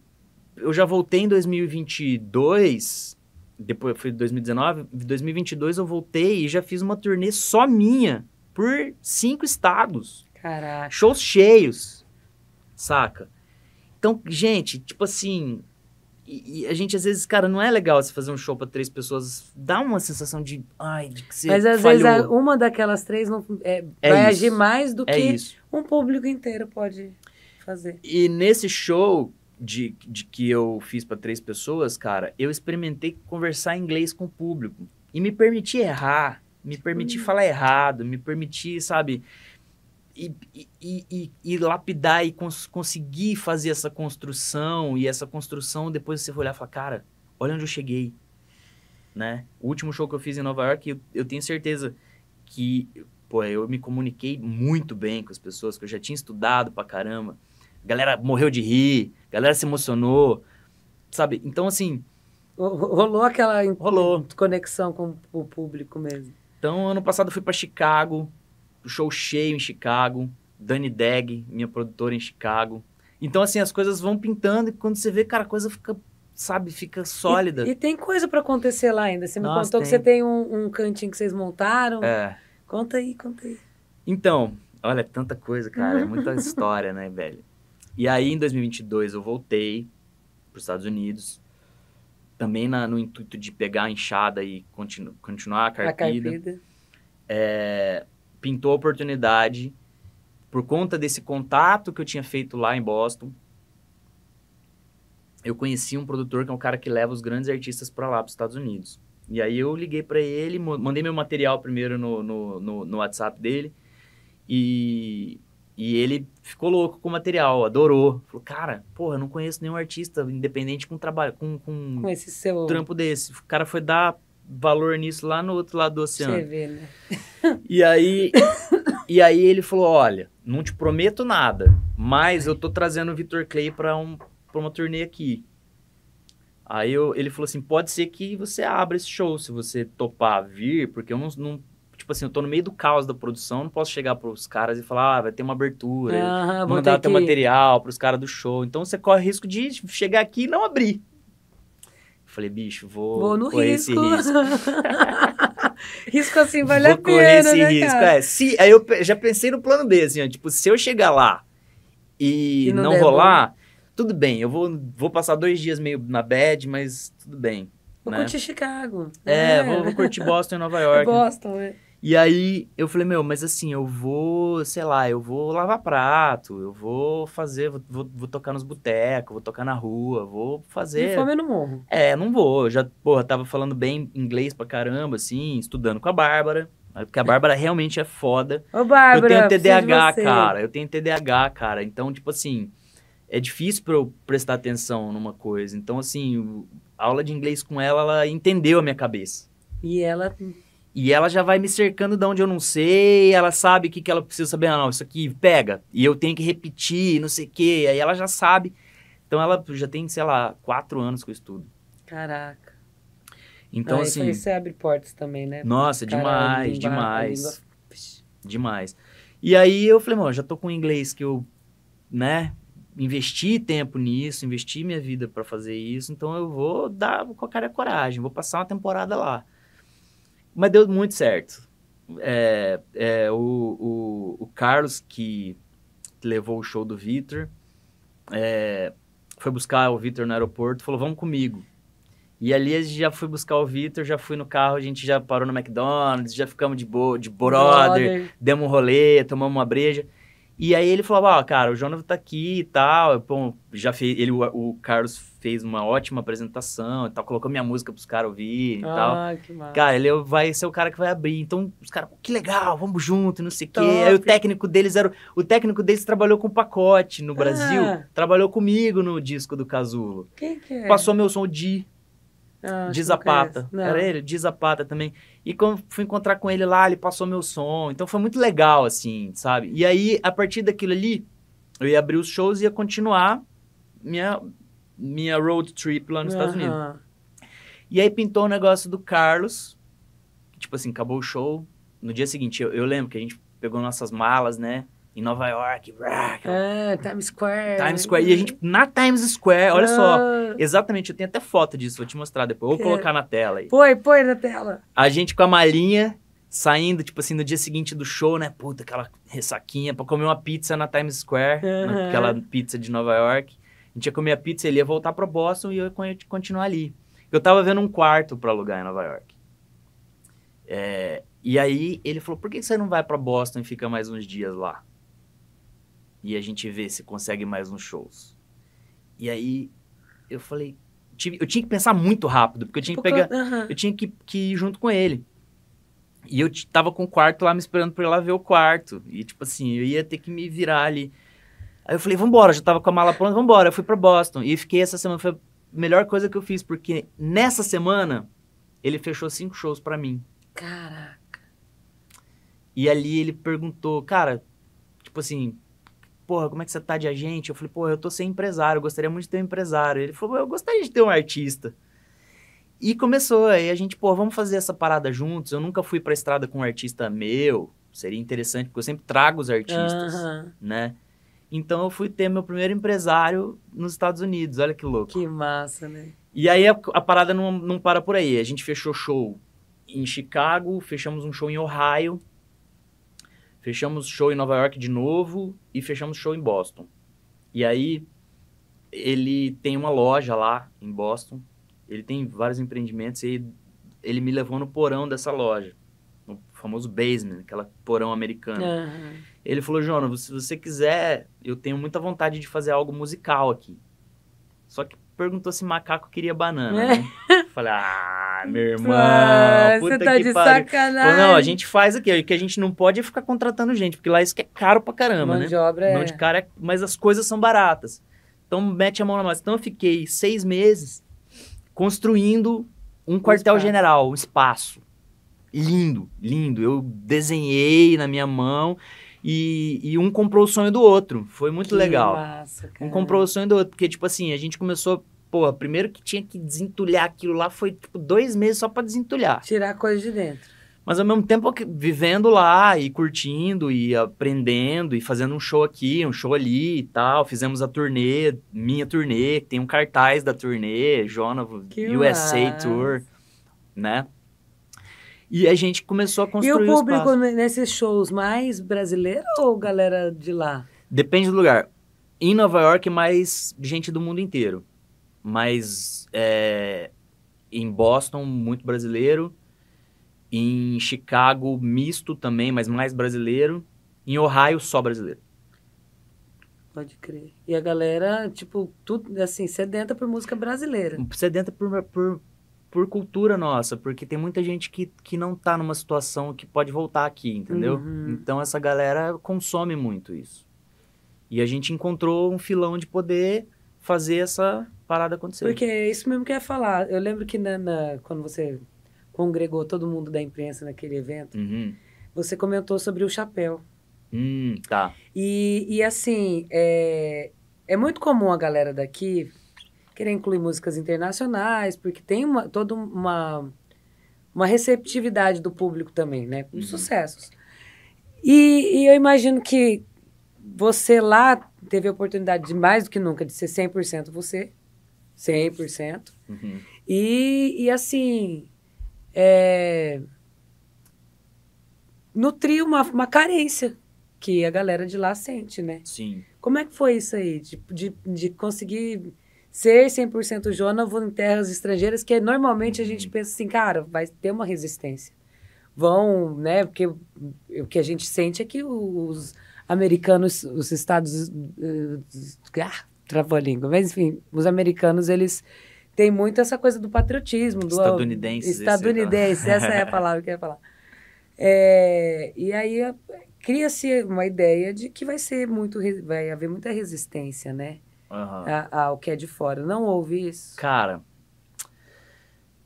eu já voltei em 2022 depois foi 2019, 2022 eu voltei e já fiz uma turnê só minha por cinco estados. Caraca. Shows cheios. Saca? Então, gente, tipo assim, e, e a gente às vezes, cara, não é legal se fazer um show para três pessoas, dá uma sensação de, ai, de que você Mas às falhou. vezes uma daquelas três não, é, é vai isso. agir mais do é que isso. um público inteiro pode fazer. E nesse show, de, de que eu fiz para três pessoas, cara, eu experimentei conversar inglês com o público e me permiti errar, me permiti hum. falar errado, me permiti, sabe, e, e, e, e lapidar e cons conseguir fazer essa construção e essa construção depois você vai olhar e falar, cara, olha onde eu cheguei, né? O último show que eu fiz em Nova York, eu, eu tenho certeza que, pô, eu me comuniquei muito bem com as pessoas, que eu já tinha estudado pra caramba. A galera morreu de rir, a galera se emocionou, sabe? Então, assim... Rolou aquela rolou. conexão com o público mesmo. Então, ano passado eu fui para Chicago, show cheio em Chicago, Dani Degg, minha produtora em Chicago. Então, assim, as coisas vão pintando e quando você vê, cara, a coisa fica, sabe, fica sólida. E, e tem coisa para acontecer lá ainda. Você me Nossa, contou tem. que você tem um, um, cantinho que vocês montaram. É. Conta aí, conta aí. Então, olha, tanta coisa, cara, é muita história, né, velho? E aí, em 2022, eu voltei para os Estados Unidos, também na, no intuito de pegar a enxada e continu, continuar a carpida. A carpida. É, pintou a oportunidade, por conta desse contato que eu tinha feito lá em Boston, eu conheci um produtor que é um cara que leva os grandes artistas para lá, para os Estados Unidos. E aí eu liguei para ele, mandei meu material primeiro no, no, no, no WhatsApp dele, e e ele ficou louco com o material, adorou. Falou, cara, porra, eu não conheço nenhum artista independente com trabalho, com, com, com esse seu... trampo desse. O cara foi dar valor nisso lá no outro lado do oceano. Você vê, né? E aí, e aí ele falou, olha, não te prometo nada, mas eu tô trazendo o Vitor Clay para um, pra uma turnê aqui. Aí eu, ele falou assim, pode ser que você abra esse show, se você topar vir, porque eu não, não tipo assim, eu tô no meio do caos da produção, não posso chegar pros caras e falar, ah, vai ter uma abertura, ah, mandar ter que... material pros caras do show. Então você corre risco de chegar aqui e não abrir. Eu falei, bicho, vou, vou no correr risco. esse risco. risco assim vale vou a pena, esse né, risco, cara? é. Se, aí eu já pensei no plano B, assim, ó, tipo, se eu chegar lá e, e não, não rolar, tudo bem, eu vou, vou passar dois dias meio na bad, mas tudo bem. Vou né? curtir Chicago. É, é. Vou, vou, curtir Boston e Nova York. Boston, é. E aí eu falei, meu, mas assim, eu vou, sei lá, eu vou lavar prato, eu vou fazer, vou, vou, vou tocar nos botecos, vou tocar na rua, vou fazer. De fome eu não morro. É, não vou. Eu já, porra, tava falando bem inglês pra caramba, assim, estudando com a Bárbara. Né, porque a é. Bárbara realmente é foda. Ô, Bárbara, eu tenho TDAH, cara. Eu tenho TDAH, cara. Então, tipo assim, é difícil pra eu prestar atenção numa coisa. Então, assim, a aula de inglês com ela, ela entendeu a minha cabeça. E ela e ela já vai me cercando de onde eu não sei, ela sabe o que, que ela precisa saber. Ah, não, isso aqui pega. E eu tenho que repetir, não sei o quê. Aí ela já sabe. Então ela já tem, sei lá, quatro anos com o estudo. Caraca. Então, ah, assim. Isso aí você abre portas também, né? Nossa, Caralho, demais, demais. Demais. E aí eu falei, mano, já tô com inglês que eu, né, investi tempo nisso, investi minha vida para fazer isso, então eu vou dar com a cara coragem, vou passar uma temporada lá. Mas deu muito certo. É, é, o, o, o, Carlos, que levou o show do Vitor, é, foi buscar o Vitor no aeroporto, falou, vamos comigo. E ali a gente já foi buscar o Vitor, já fui no carro, a gente já parou no McDonald's, já ficamos de, bo de brother, brother, demos um rolê, tomamos uma breja. E aí ele falou, ah, cara, o Jonathan tá aqui e tal. Bom, já fez, ele, o, o Carlos fez uma ótima apresentação e tal, colocou minha música pros caras ouvirem e ah, tal. Ah, que massa. Cara, ele é vai ser o cara que vai abrir. Então, os caras, que legal, vamos junto, não sei o quê. Aí o técnico deles era. O técnico deles trabalhou com o pacote no ah. Brasil, ah. trabalhou comigo no disco do Casulo. Quem que é? Passou meu som de. Ah, de Zapata. Era ele, de Zapata também. E quando fui encontrar com ele lá, ele passou meu som. Então foi muito legal, assim, sabe? E aí, a partir daquilo ali, eu ia abrir os shows e ia continuar minha minha road trip lá nos uhum. Estados Unidos. E aí pintou o um negócio do Carlos, que, tipo assim, acabou o show. No dia seguinte, eu, eu lembro que a gente pegou nossas malas, né? em Nova York. Brá, ah, é, Times Square. Times Square. E a gente, na Times Square, olha ah. só. Exatamente, eu tenho até foto disso, vou te mostrar depois. Vou colocar na tela aí. Põe, põe na tela. A gente com a malinha, saindo, tipo assim, no dia seguinte do show, né? Puta, aquela ressaquinha, pra comer uma pizza na Times Square, aquela pizza de Nova York gente ia comer a pizza, ele ia voltar para Boston e eu ia continuar ali. Eu tava vendo um quarto para alugar em Nova York. É, e aí ele falou: por que você não vai para Boston e fica mais uns dias lá? E a gente vê se consegue mais uns shows. E aí eu falei: tive, eu tinha que pensar muito rápido, porque eu tinha que pegar. Eu tinha que, que ir junto com ele. E eu tava com o quarto lá me esperando pra ir lá ver o quarto. E tipo assim, eu ia ter que me virar ali. Aí eu falei, vambora, já tava com a mala pronta, vambora. Eu fui para Boston. E fiquei essa semana, foi a melhor coisa que eu fiz, porque nessa semana ele fechou cinco shows para mim. Caraca. E ali ele perguntou, cara, tipo assim, porra, como é que você tá de agente? Eu falei, porra, eu tô sem empresário, eu gostaria muito de ter um empresário. Ele falou, eu gostaria de ter um artista. E começou, aí a gente, pô, vamos fazer essa parada juntos. Eu nunca fui pra estrada com um artista meu, seria interessante, porque eu sempre trago os artistas, uhum. né? Então eu fui ter meu primeiro empresário nos Estados Unidos. Olha que louco. Que massa, né? E aí a, a parada não, não para por aí. A gente fechou show em Chicago, fechamos um show em Ohio, fechamos show em Nova York de novo e fechamos show em Boston. E aí ele tem uma loja lá em Boston. Ele tem vários empreendimentos e ele me levou no porão dessa loja, no famoso basement, aquela porão americana. Uhum. Ele falou, Jonas, se você quiser, eu tenho muita vontade de fazer algo musical aqui. Só que perguntou se macaco queria banana, né? é. né? Falei, ah, meu irmão, ah, puta você tá que de pariu. sacanagem. Falei, não, a gente faz aqui, o que a gente não pode é ficar contratando gente, porque lá isso que é caro pra caramba, Mão né? De obra não é. de cara, é, mas as coisas são baratas. Então mete a mão na massa. Então eu fiquei seis meses construindo um, um quartel-general, um espaço. Lindo, lindo. Eu desenhei na minha mão e, e um comprou o sonho do outro. Foi muito que legal. Massa, um comprou o sonho do outro. Porque, tipo assim, a gente começou Pô, primeiro que tinha que desentulhar aquilo lá foi tipo dois meses só para desentulhar. Tirar a coisa de dentro. Mas ao mesmo tempo vivendo lá e curtindo e aprendendo e fazendo um show aqui, um show ali e tal. Fizemos a turnê, minha turnê, tem um cartaz da turnê, Jonathan USA massa. Tour, né? E a gente começou a construir. E o público espaço. nesses shows mais brasileiro ou galera de lá? Depende do lugar. Em Nova York, mais gente do mundo inteiro. Mas é, em Boston, muito brasileiro. Em Chicago, misto também, mas mais brasileiro. Em Ohio, só brasileiro. Pode crer. E a galera, tipo, tudo assim, sedenta por música brasileira. Sedenta por, por, por cultura nossa, porque tem muita gente que, que não tá numa situação que pode voltar aqui, entendeu? Uhum. Então essa galera consome muito isso. E a gente encontrou um filão de poder fazer essa parada acontecer. Porque é isso mesmo que eu ia falar. Eu lembro que na, na quando você congregou todo mundo da imprensa naquele evento, uhum. você comentou sobre o chapéu. Hum, tá. E, e assim, é, é muito comum a galera daqui querer incluir músicas internacionais, porque tem uma, toda uma, uma receptividade do público também, né? Uhum. Sucessos. E, e eu imagino que você lá teve a oportunidade de mais do que nunca de ser 100% você, 100%. Uhum. E, e assim, é, nutrir uma, uma carência que a galera de lá sente, né? Sim. Como é que foi isso aí, de, de, de conseguir Ser 100% vão em terras estrangeiras, que é normalmente a gente uhum. pensa assim, cara, vai ter uma resistência. Vão, né? Porque o que a gente sente é que os americanos, os estados. Eh, ah, travou a língua. Mas, enfim, os americanos, eles têm muito essa coisa do patriotismo. Do, é estadunidense. Estadunidense, essa é a palavra que eu ia falar. É, e aí eh, cria-se uma ideia de que vai ser muito vai haver muita resistência, né? uhum. a, ah, ah, que é de fora. Não houve isso? Cara,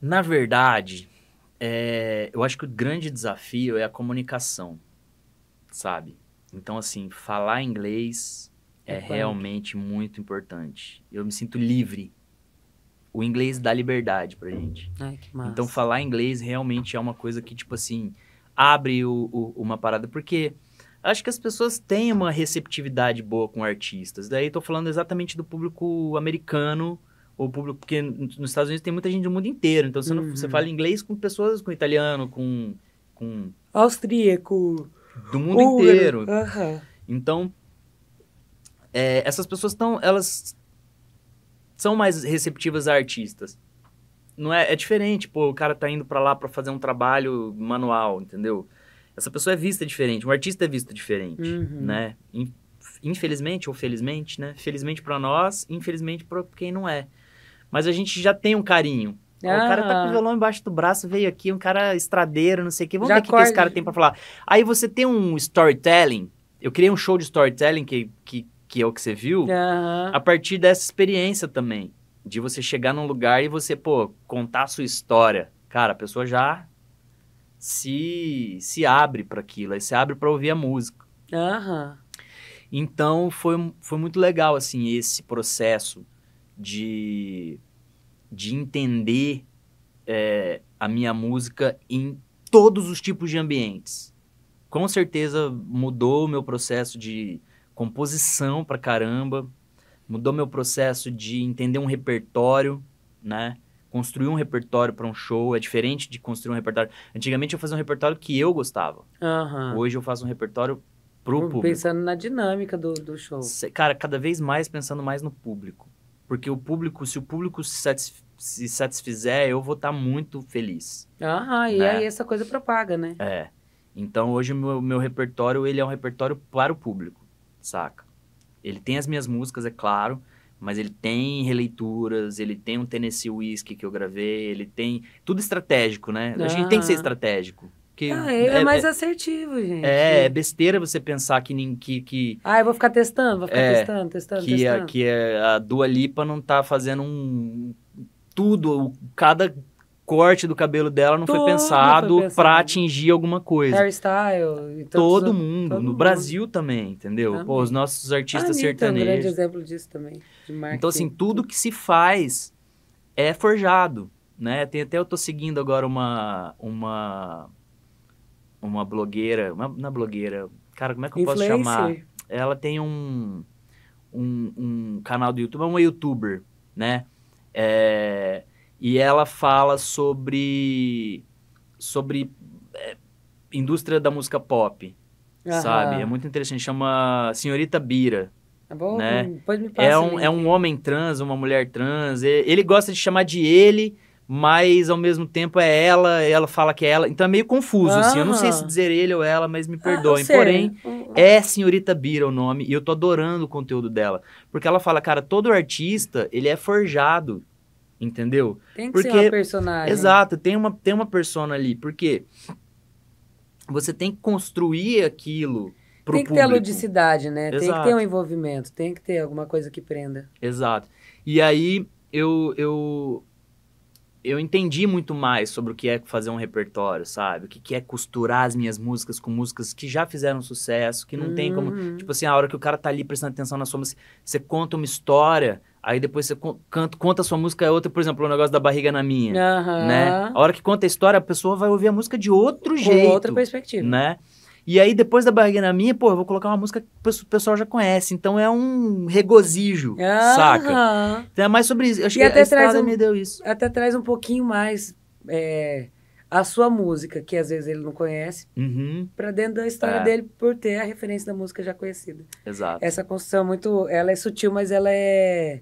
na verdade, é, eu acho que o grande desafio é a comunicação, sabe? Então, assim, falar inglês é, é realmente muito importante. Eu me sinto livre. O inglês dá liberdade pra gente. Ai, que massa. Então, falar inglês realmente é uma coisa que, tipo assim, abre o, o, uma parada. Porque acho que as pessoas têm uma receptividade boa com artistas. Daí estou falando exatamente do público americano, ou público, porque nos Estados Unidos tem muita gente do mundo inteiro. Então você, não, você uhum. fala inglês com pessoas com italiano, com. com Austríaco. Do mundo Uber. inteiro. Uhum. Então, é, essas pessoas estão. Elas são mais receptivas a artistas. Não é, é diferente, pô, o cara tá indo para lá para fazer um trabalho manual, entendeu? essa pessoa é vista diferente, um artista é visto diferente, uhum. né? Infelizmente ou felizmente, né? Felizmente para nós, infelizmente para quem não é. Mas a gente já tem um carinho. Ah. O cara tá com o ah. violão embaixo do braço, veio aqui, um cara estradeiro, não sei o quê. Vamos já ver o que, que esse cara tem para falar. Aí você tem um storytelling. Eu criei um show de storytelling que, que, que é o que você viu, a partir dessa experiência também. De você chegar num lugar e você, pô, contar a sua história. Cara, a pessoa já se, se abre para aquilo, aí se abre para ouvir a música. Uhum. Então foi, foi muito legal assim esse processo de, de entender é, a minha música em todos os tipos de ambientes. Com certeza mudou o meu processo de composição para caramba, mudou meu processo de entender um repertório, né? construir um repertório para um show é diferente de construir um repertório. Antigamente eu fazia um repertório que eu gostava. Uhum. Hoje eu faço um repertório pro Por, público. Pensando na dinâmica do, do show. Cara, cada vez mais pensando mais no público. Porque o público, se o público se, satisf se satisfizer, eu vou estar tá muito feliz. Ah, né? e aí essa coisa propaga, né? É. Então hoje o meu, meu repertório, ele é um repertório para o público, saca? Ele tem as minhas músicas, é claro, mas ele tem releituras, ele tem um Tennessee Whiskey que eu gravei, ele tem tudo estratégico, né? Ah. A gente tem que ser ah. estratégico. Que ah, é, é, é, mais assertivo, gente. É, é besteira você pensar que, que, que... Ah, eu vou ficar testando, vou ficar é, testando, testando, que é, testando. A, que é a Dua Lipa não tá fazendo um... Tudo, cada corte do cabelo dela não foi pensado para atingir alguma coisa. Hairstyle. Todo os... mundo. Todo no mundo. Brasil também, entendeu? Pô, os nossos artistas sertanejos. É um grande exemplo disso também. então, assim, tudo que se faz é forjado, né? Tem até eu tô seguindo agora uma uma uma blogueira, uma, não é blogueira, cara, como é que eu Influencer. posso chamar? Ela tem um, um, um canal do YouTube, é uma youtuber, né? É, e ela fala sobre sobre é, indústria da música pop, Aham. sabe? É muito interessante, chama Senhorita Bira. Tá bom, né? depois me é passa. É um, ali. é um homem trans, uma mulher trans, ele, ele gosta de chamar de ele, mas ao mesmo tempo é ela, ela fala que é ela, então é meio confuso, ah. assim, eu não sei se dizer ele ou ela, mas me ah, perdoem, ah, porém, é, é Senhorita Bira o nome, e eu tô adorando o conteúdo dela, porque ela fala, cara, todo artista, ele é forjado, Entendeu? Tem que porque, ser uma personagem. Exato, tem uma, tem uma persona ali. Porque você tem que construir aquilo pro Tem que público. ter a ludicidade, né? Exato. Tem que ter um envolvimento, tem que ter alguma coisa que prenda. Exato. E aí eu, eu, eu entendi muito mais sobre o que é fazer um repertório, sabe? O que, que é costurar as minhas músicas com músicas que já fizeram sucesso, que não uhum. tem como... Uhum. Tipo assim, a hora que o cara tá ali prestando atenção na sua música, você conta uma história Aí depois você canta, conta a sua música é outra, por exemplo, o negócio da barriga na minha, uhum. né? A hora que conta a história, a pessoa vai ouvir a música de outro Com jeito, outra perspectiva, né? E aí depois da barriga na minha, pô, eu vou colocar uma música que o pessoal já conhece, então é um regozijo, uhum. saca? Então é mais sobre isso. Acho e que até a traz um, me deu isso. Até traz um pouquinho mais é, a sua música, que às vezes ele não conhece, uhum. para dentro da história é. dele por ter a referência da música já conhecida. Exato. Essa construção é muito, ela é sutil, mas ela é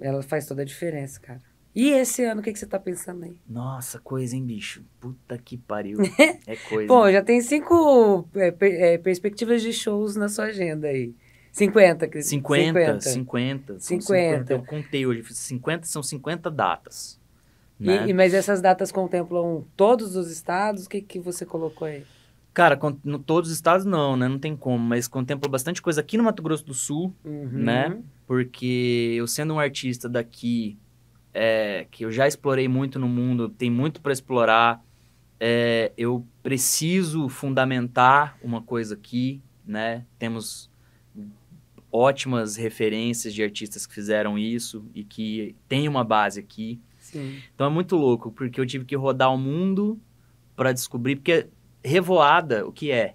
ela faz toda a diferença, cara. E esse ano, o que, que você tá pensando aí? Nossa, coisa, hein, bicho? Puta que pariu. É coisa. Pô, já tem cinco é, per, é, perspectivas de shows na sua agenda aí. 50, Cris. 50, 50. 50. 50. Eu contei hoje. 50 são 50 datas. Né? E, mas essas datas contemplam todos os estados? O que, que você colocou aí? Cara, no todos os estados não, né? Não tem como, mas contempla bastante coisa aqui no Mato Grosso do Sul, uhum. né? porque eu sendo um artista daqui, é, que eu já explorei muito no mundo, tem muito para explorar, é, eu preciso fundamentar uma coisa aqui, né? Temos ótimas referências de artistas que fizeram isso e que tem uma base aqui. Sim. Então é muito louco, porque eu tive que rodar o mundo para descobrir, porque revoada, o que é?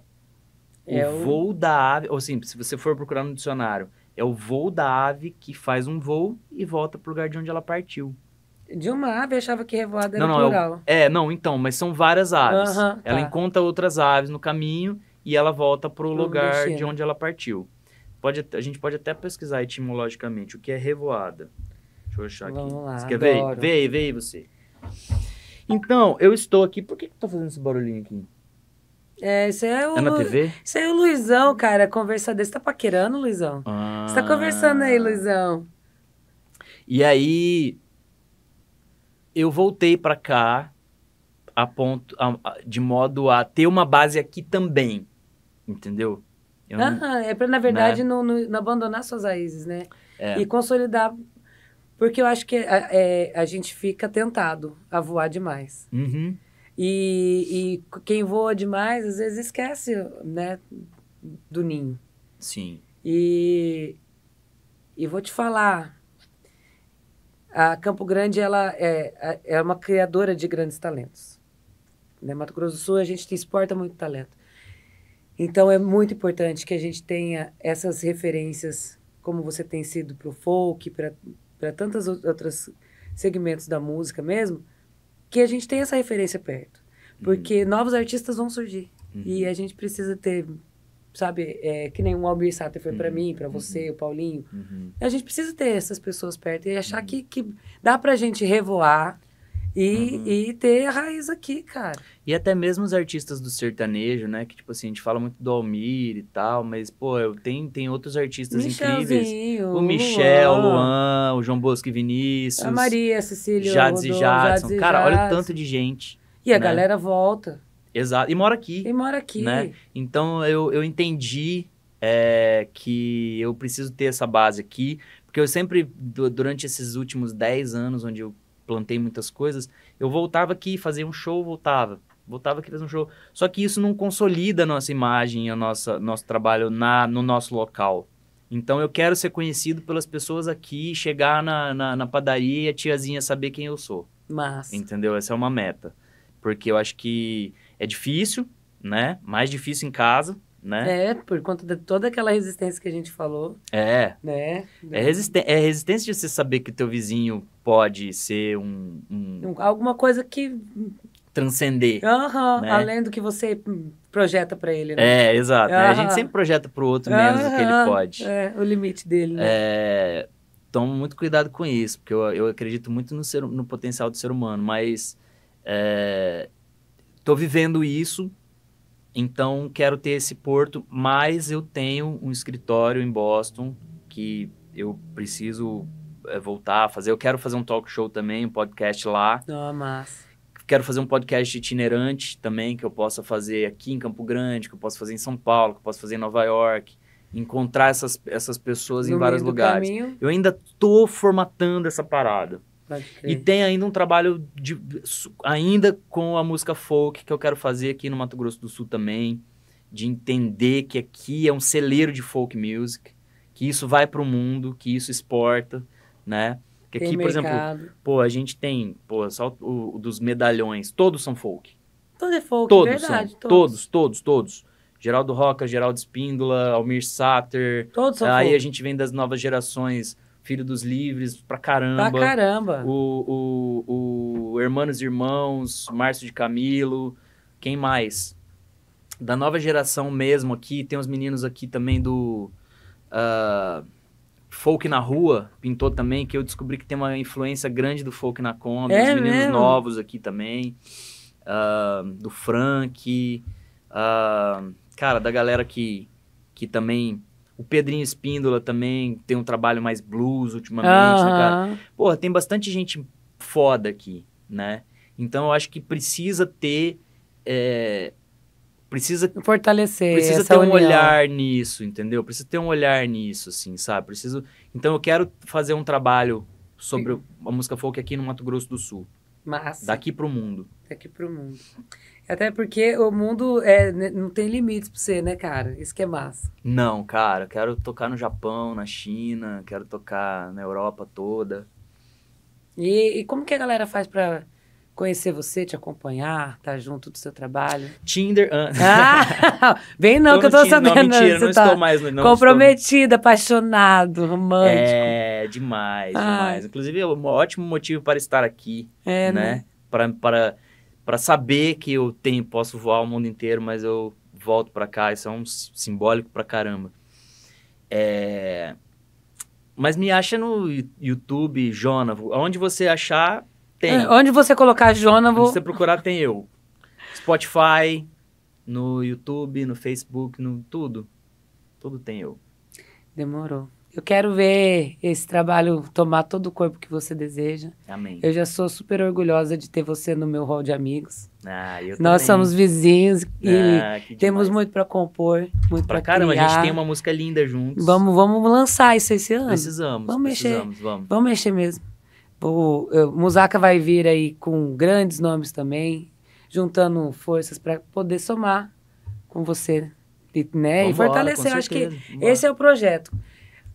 é o, é o... voo da ave, ou assim, se você for procurar no dicionário, é o voo da ave que faz um voo e volta para o lugar de onde ela partiu. De uma ave, eu achava que revoada era não, não, é plural. É, é, não, então, mas são várias aves. Uhum, tá. Ela encontra outras aves no caminho e ela volta para o lugar de onde ela partiu. Pode, a gente pode até pesquisar etimologicamente o que é revoada. Deixa eu achar aqui. Vamos lá, você quer adoro. ver? Vê aí, vê aí você. Então, eu estou aqui. Por que, que eu tô fazendo esse barulhinho aqui? É, isso é o. É na TV? Isso é o Luizão, cara, conversando. Você tá paquerando, Luizão? Ah. Você tá conversando aí, ah. Luizão. E aí. Eu voltei pra cá a ponto, a, a, de modo a ter uma base aqui também. Entendeu? Aham, não, é pra, na verdade, né? não, não, não, abandonar suas raízes, né? É. E consolidar. Porque eu acho que a, é, é, a gente fica tentado a voar demais. Uhum. E, e quem voa demais, às vezes, esquece né, do ninho. Sim. E, e vou te falar, a Campo Grande ela é, é uma criadora de grandes talentos. Né? Mato Grosso do Sul, a gente exporta muito talento. Então, é muito importante que a gente tenha essas referências, como você tem sido para o folk, para tantos outros segmentos da música mesmo, que a gente tenha essa referência perto. Uhum. Porque uhum. novos artistas vão surgir. Uhum. E a gente precisa ter, sabe, é, que nem o Albert Sater foi uhum. para mim, para você, uhum. o Paulinho. Uhum. A gente precisa ter essas pessoas perto e achar que, que dá pra gente revoar e, uhum. e ter a raiz aqui, cara. E até mesmo os artistas do sertanejo, né? Que, tipo assim, a gente fala muito do Almir e tal, mas, pô, tem, tem outros artistas incríveis. O Michel, o Luan, o João Bosco e Vinícius. A Maria, Cecília, Jades Rodolfo, e Jadson. Jades cara, olha o tanto de gente. E a né? galera volta. Exato. E mora aqui. E mora aqui. Né? Então, eu, eu entendi é, que eu preciso ter essa base aqui, porque eu sempre, durante esses últimos 10 anos, onde eu plantei muitas coisas. Eu voltava aqui, fazia um show, voltava. Voltava aqui, fazia um show. Só que isso não consolida a nossa imagem, a nossa, nosso trabalho na, no nosso local. Então eu quero ser conhecido pelas pessoas aqui, chegar na, na, na padaria e a tiazinha saber quem eu sou. Mas. Entendeu? Essa é uma meta. Porque eu acho que é difícil, né? Mais difícil em casa, né? É, por conta de toda aquela resistência que a gente falou. É. Né? É, resisten é resistência de você saber que teu vizinho pode ser um... um... Alguma coisa que... Transcender. uh -huh, né? além do que você projeta para ele, né? É, exato. Uh -huh. né? A gente sempre projeta pro outro menos uh -huh. do que ele pode. É, o limite dele, né? É... Toma muito cuidado com isso, porque eu, eu acredito muito no, ser, no potencial do ser humano, mas... É... Tô vivendo isso então, quero ter esse porto, mas eu tenho um escritório em Boston que eu preciso é, voltar a fazer. Eu quero fazer um talk show também, um podcast lá. Oh, massa. Quero fazer um podcast itinerante também, que eu possa fazer aqui em Campo Grande, que eu possa fazer em São Paulo, que eu possa fazer em Nova York encontrar essas, essas pessoas no em vários lugares. Caminho. Eu ainda tô formatando essa parada. E tem ainda um trabalho de, ainda com a música folk que eu quero fazer aqui no Mato Grosso do Sul também, de entender que aqui é um celeiro de folk music, que isso vai para o mundo, que isso exporta, né? Que aqui, por exemplo, pô, a gente tem, pô, só o, o dos medalhões, todos são folk. Todo é folk, todos verdade. São, todos. todos, todos, todos. Geraldo Roca, Geraldo Espíndola, Almir Sater. Todos são Aí folk. a gente vem das novas gerações, Filho dos Livres, pra caramba. Pra caramba. O, o, o Hermanos e Irmãos, Márcio de Camilo, quem mais? Da nova geração mesmo aqui, tem uns meninos aqui também do uh, Folk na Rua, pintou também, que eu descobri que tem uma influência grande do Folk na Kombi, é os meninos mesmo? novos aqui também, uh, do Frank, uh, cara, da galera que, que também o Pedrinho Espíndola também tem um trabalho mais blues ultimamente, uhum. né, cara? Porra, tem bastante gente foda aqui, né? Então eu acho que precisa ter. É, precisa fortalecer precisa ter união. um olhar nisso entendeu precisa ter um olhar nisso assim sabe preciso então eu quero fazer um trabalho sobre a música folk aqui no Mato Grosso do Sul Massa. daqui pro mundo daqui pro mundo até porque o mundo é, né, não tem limites pra você, né, cara? Isso que é massa. Não, cara, quero tocar no Japão, na China, quero tocar na Europa toda. E, e como que a galera faz pra conhecer você, te acompanhar, estar tá junto do seu trabalho? Tinder. Ah, bem ah, não, tô que eu tô Tinder, sabendo. Não, mentira, não tá estou mais. Não comprometida, estou... apaixonado, romântico. É, demais, ah. demais. Inclusive, é um ótimo motivo para estar aqui, é, né? né? Para, para para saber que eu tenho, posso voar o mundo inteiro, mas eu volto para cá. Isso é um simbólico pra caramba. É... Mas me acha no YouTube, Jonavo. Onde você achar, tem. É, onde você colocar Jonavo... Se você procurar, tem eu. Spotify, no YouTube, no Facebook, no tudo. Tudo tem eu. Demorou. Eu quero ver esse trabalho tomar todo o corpo que você deseja. Amém. Eu já sou super orgulhosa de ter você no meu hall de amigos. Ah, eu Nós também. somos vizinhos e ah, temos muito para compor, muito para caramba, a gente tem uma música linda juntos. Vamos, vamos lançar isso esse ano. Precisamos. Vamos precisamos, mexer. Vamos. vamos mexer mesmo. O, Musaka vai vir aí com grandes nomes também, juntando forças para poder somar com você, né? Vamos e né, fortalecer. Eu acho que esse é o projeto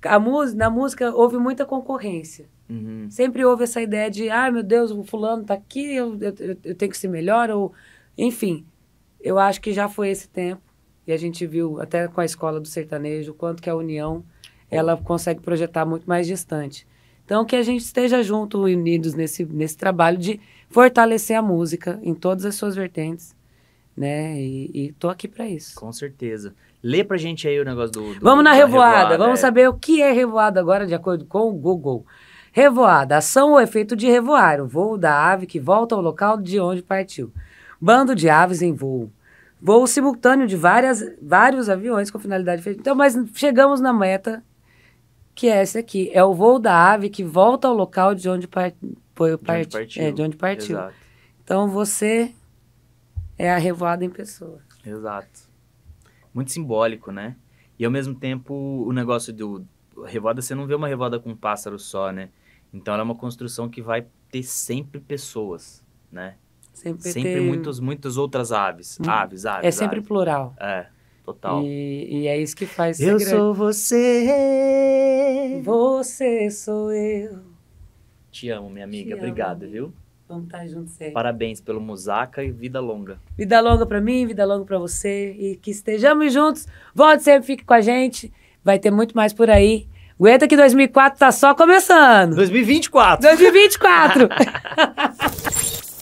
a na música houve muita concorrência. Uhum. Sempre houve essa ideia de, ah, meu Deus, o fulano tá aqui, eu, eu, eu tenho que ser melhor, ou... Enfim, eu acho que já foi esse tempo. E a gente viu, até com a Escola do Sertanejo, quanto que a união, ela consegue projetar muito mais distante. Então, que a gente esteja junto, unidos nesse, nesse trabalho de fortalecer a música em todas as suas vertentes, né? E, e tô aqui para isso. Com certeza. Lê pra gente aí o negócio do. do vamos na revoada, revoada vamos é. saber o que é revoada agora, de acordo com o Google. Revoada, ação ou efeito de revoar, o voo da ave que volta ao local de onde partiu. Bando de aves em voo. Voo simultâneo de várias, vários aviões com finalidade feita. Então, mas chegamos na meta, que é essa aqui. É o voo da ave que volta ao local de onde, par... Foi, part... de onde partiu. É, de onde partiu. Exato. Então, você é a revoada em pessoa. Exato muito simbólico, né? E ao mesmo tempo, o negócio do revoda, você não vê uma revoda com um pássaro só, né? Então ela é uma construção que vai ter sempre pessoas, né? Sempre, sempre muitas, muitas outras aves. Hum. Aves, é aves. É sempre aves. plural. É, total. E, e, é isso que faz. Eu segredo. sou você. Você sou eu. Te amo, minha amiga. Te Obrigado, amo. viu? Vamos estar tá juntos sempre. Parabéns pelo Musaca e vida longa. Vida longa para mim, vida longa para você. E que estejamos juntos. Volte sempre, fique com a gente. Vai ter muito mais por aí. Aguenta que 2004 tá só começando. 2024. 2024.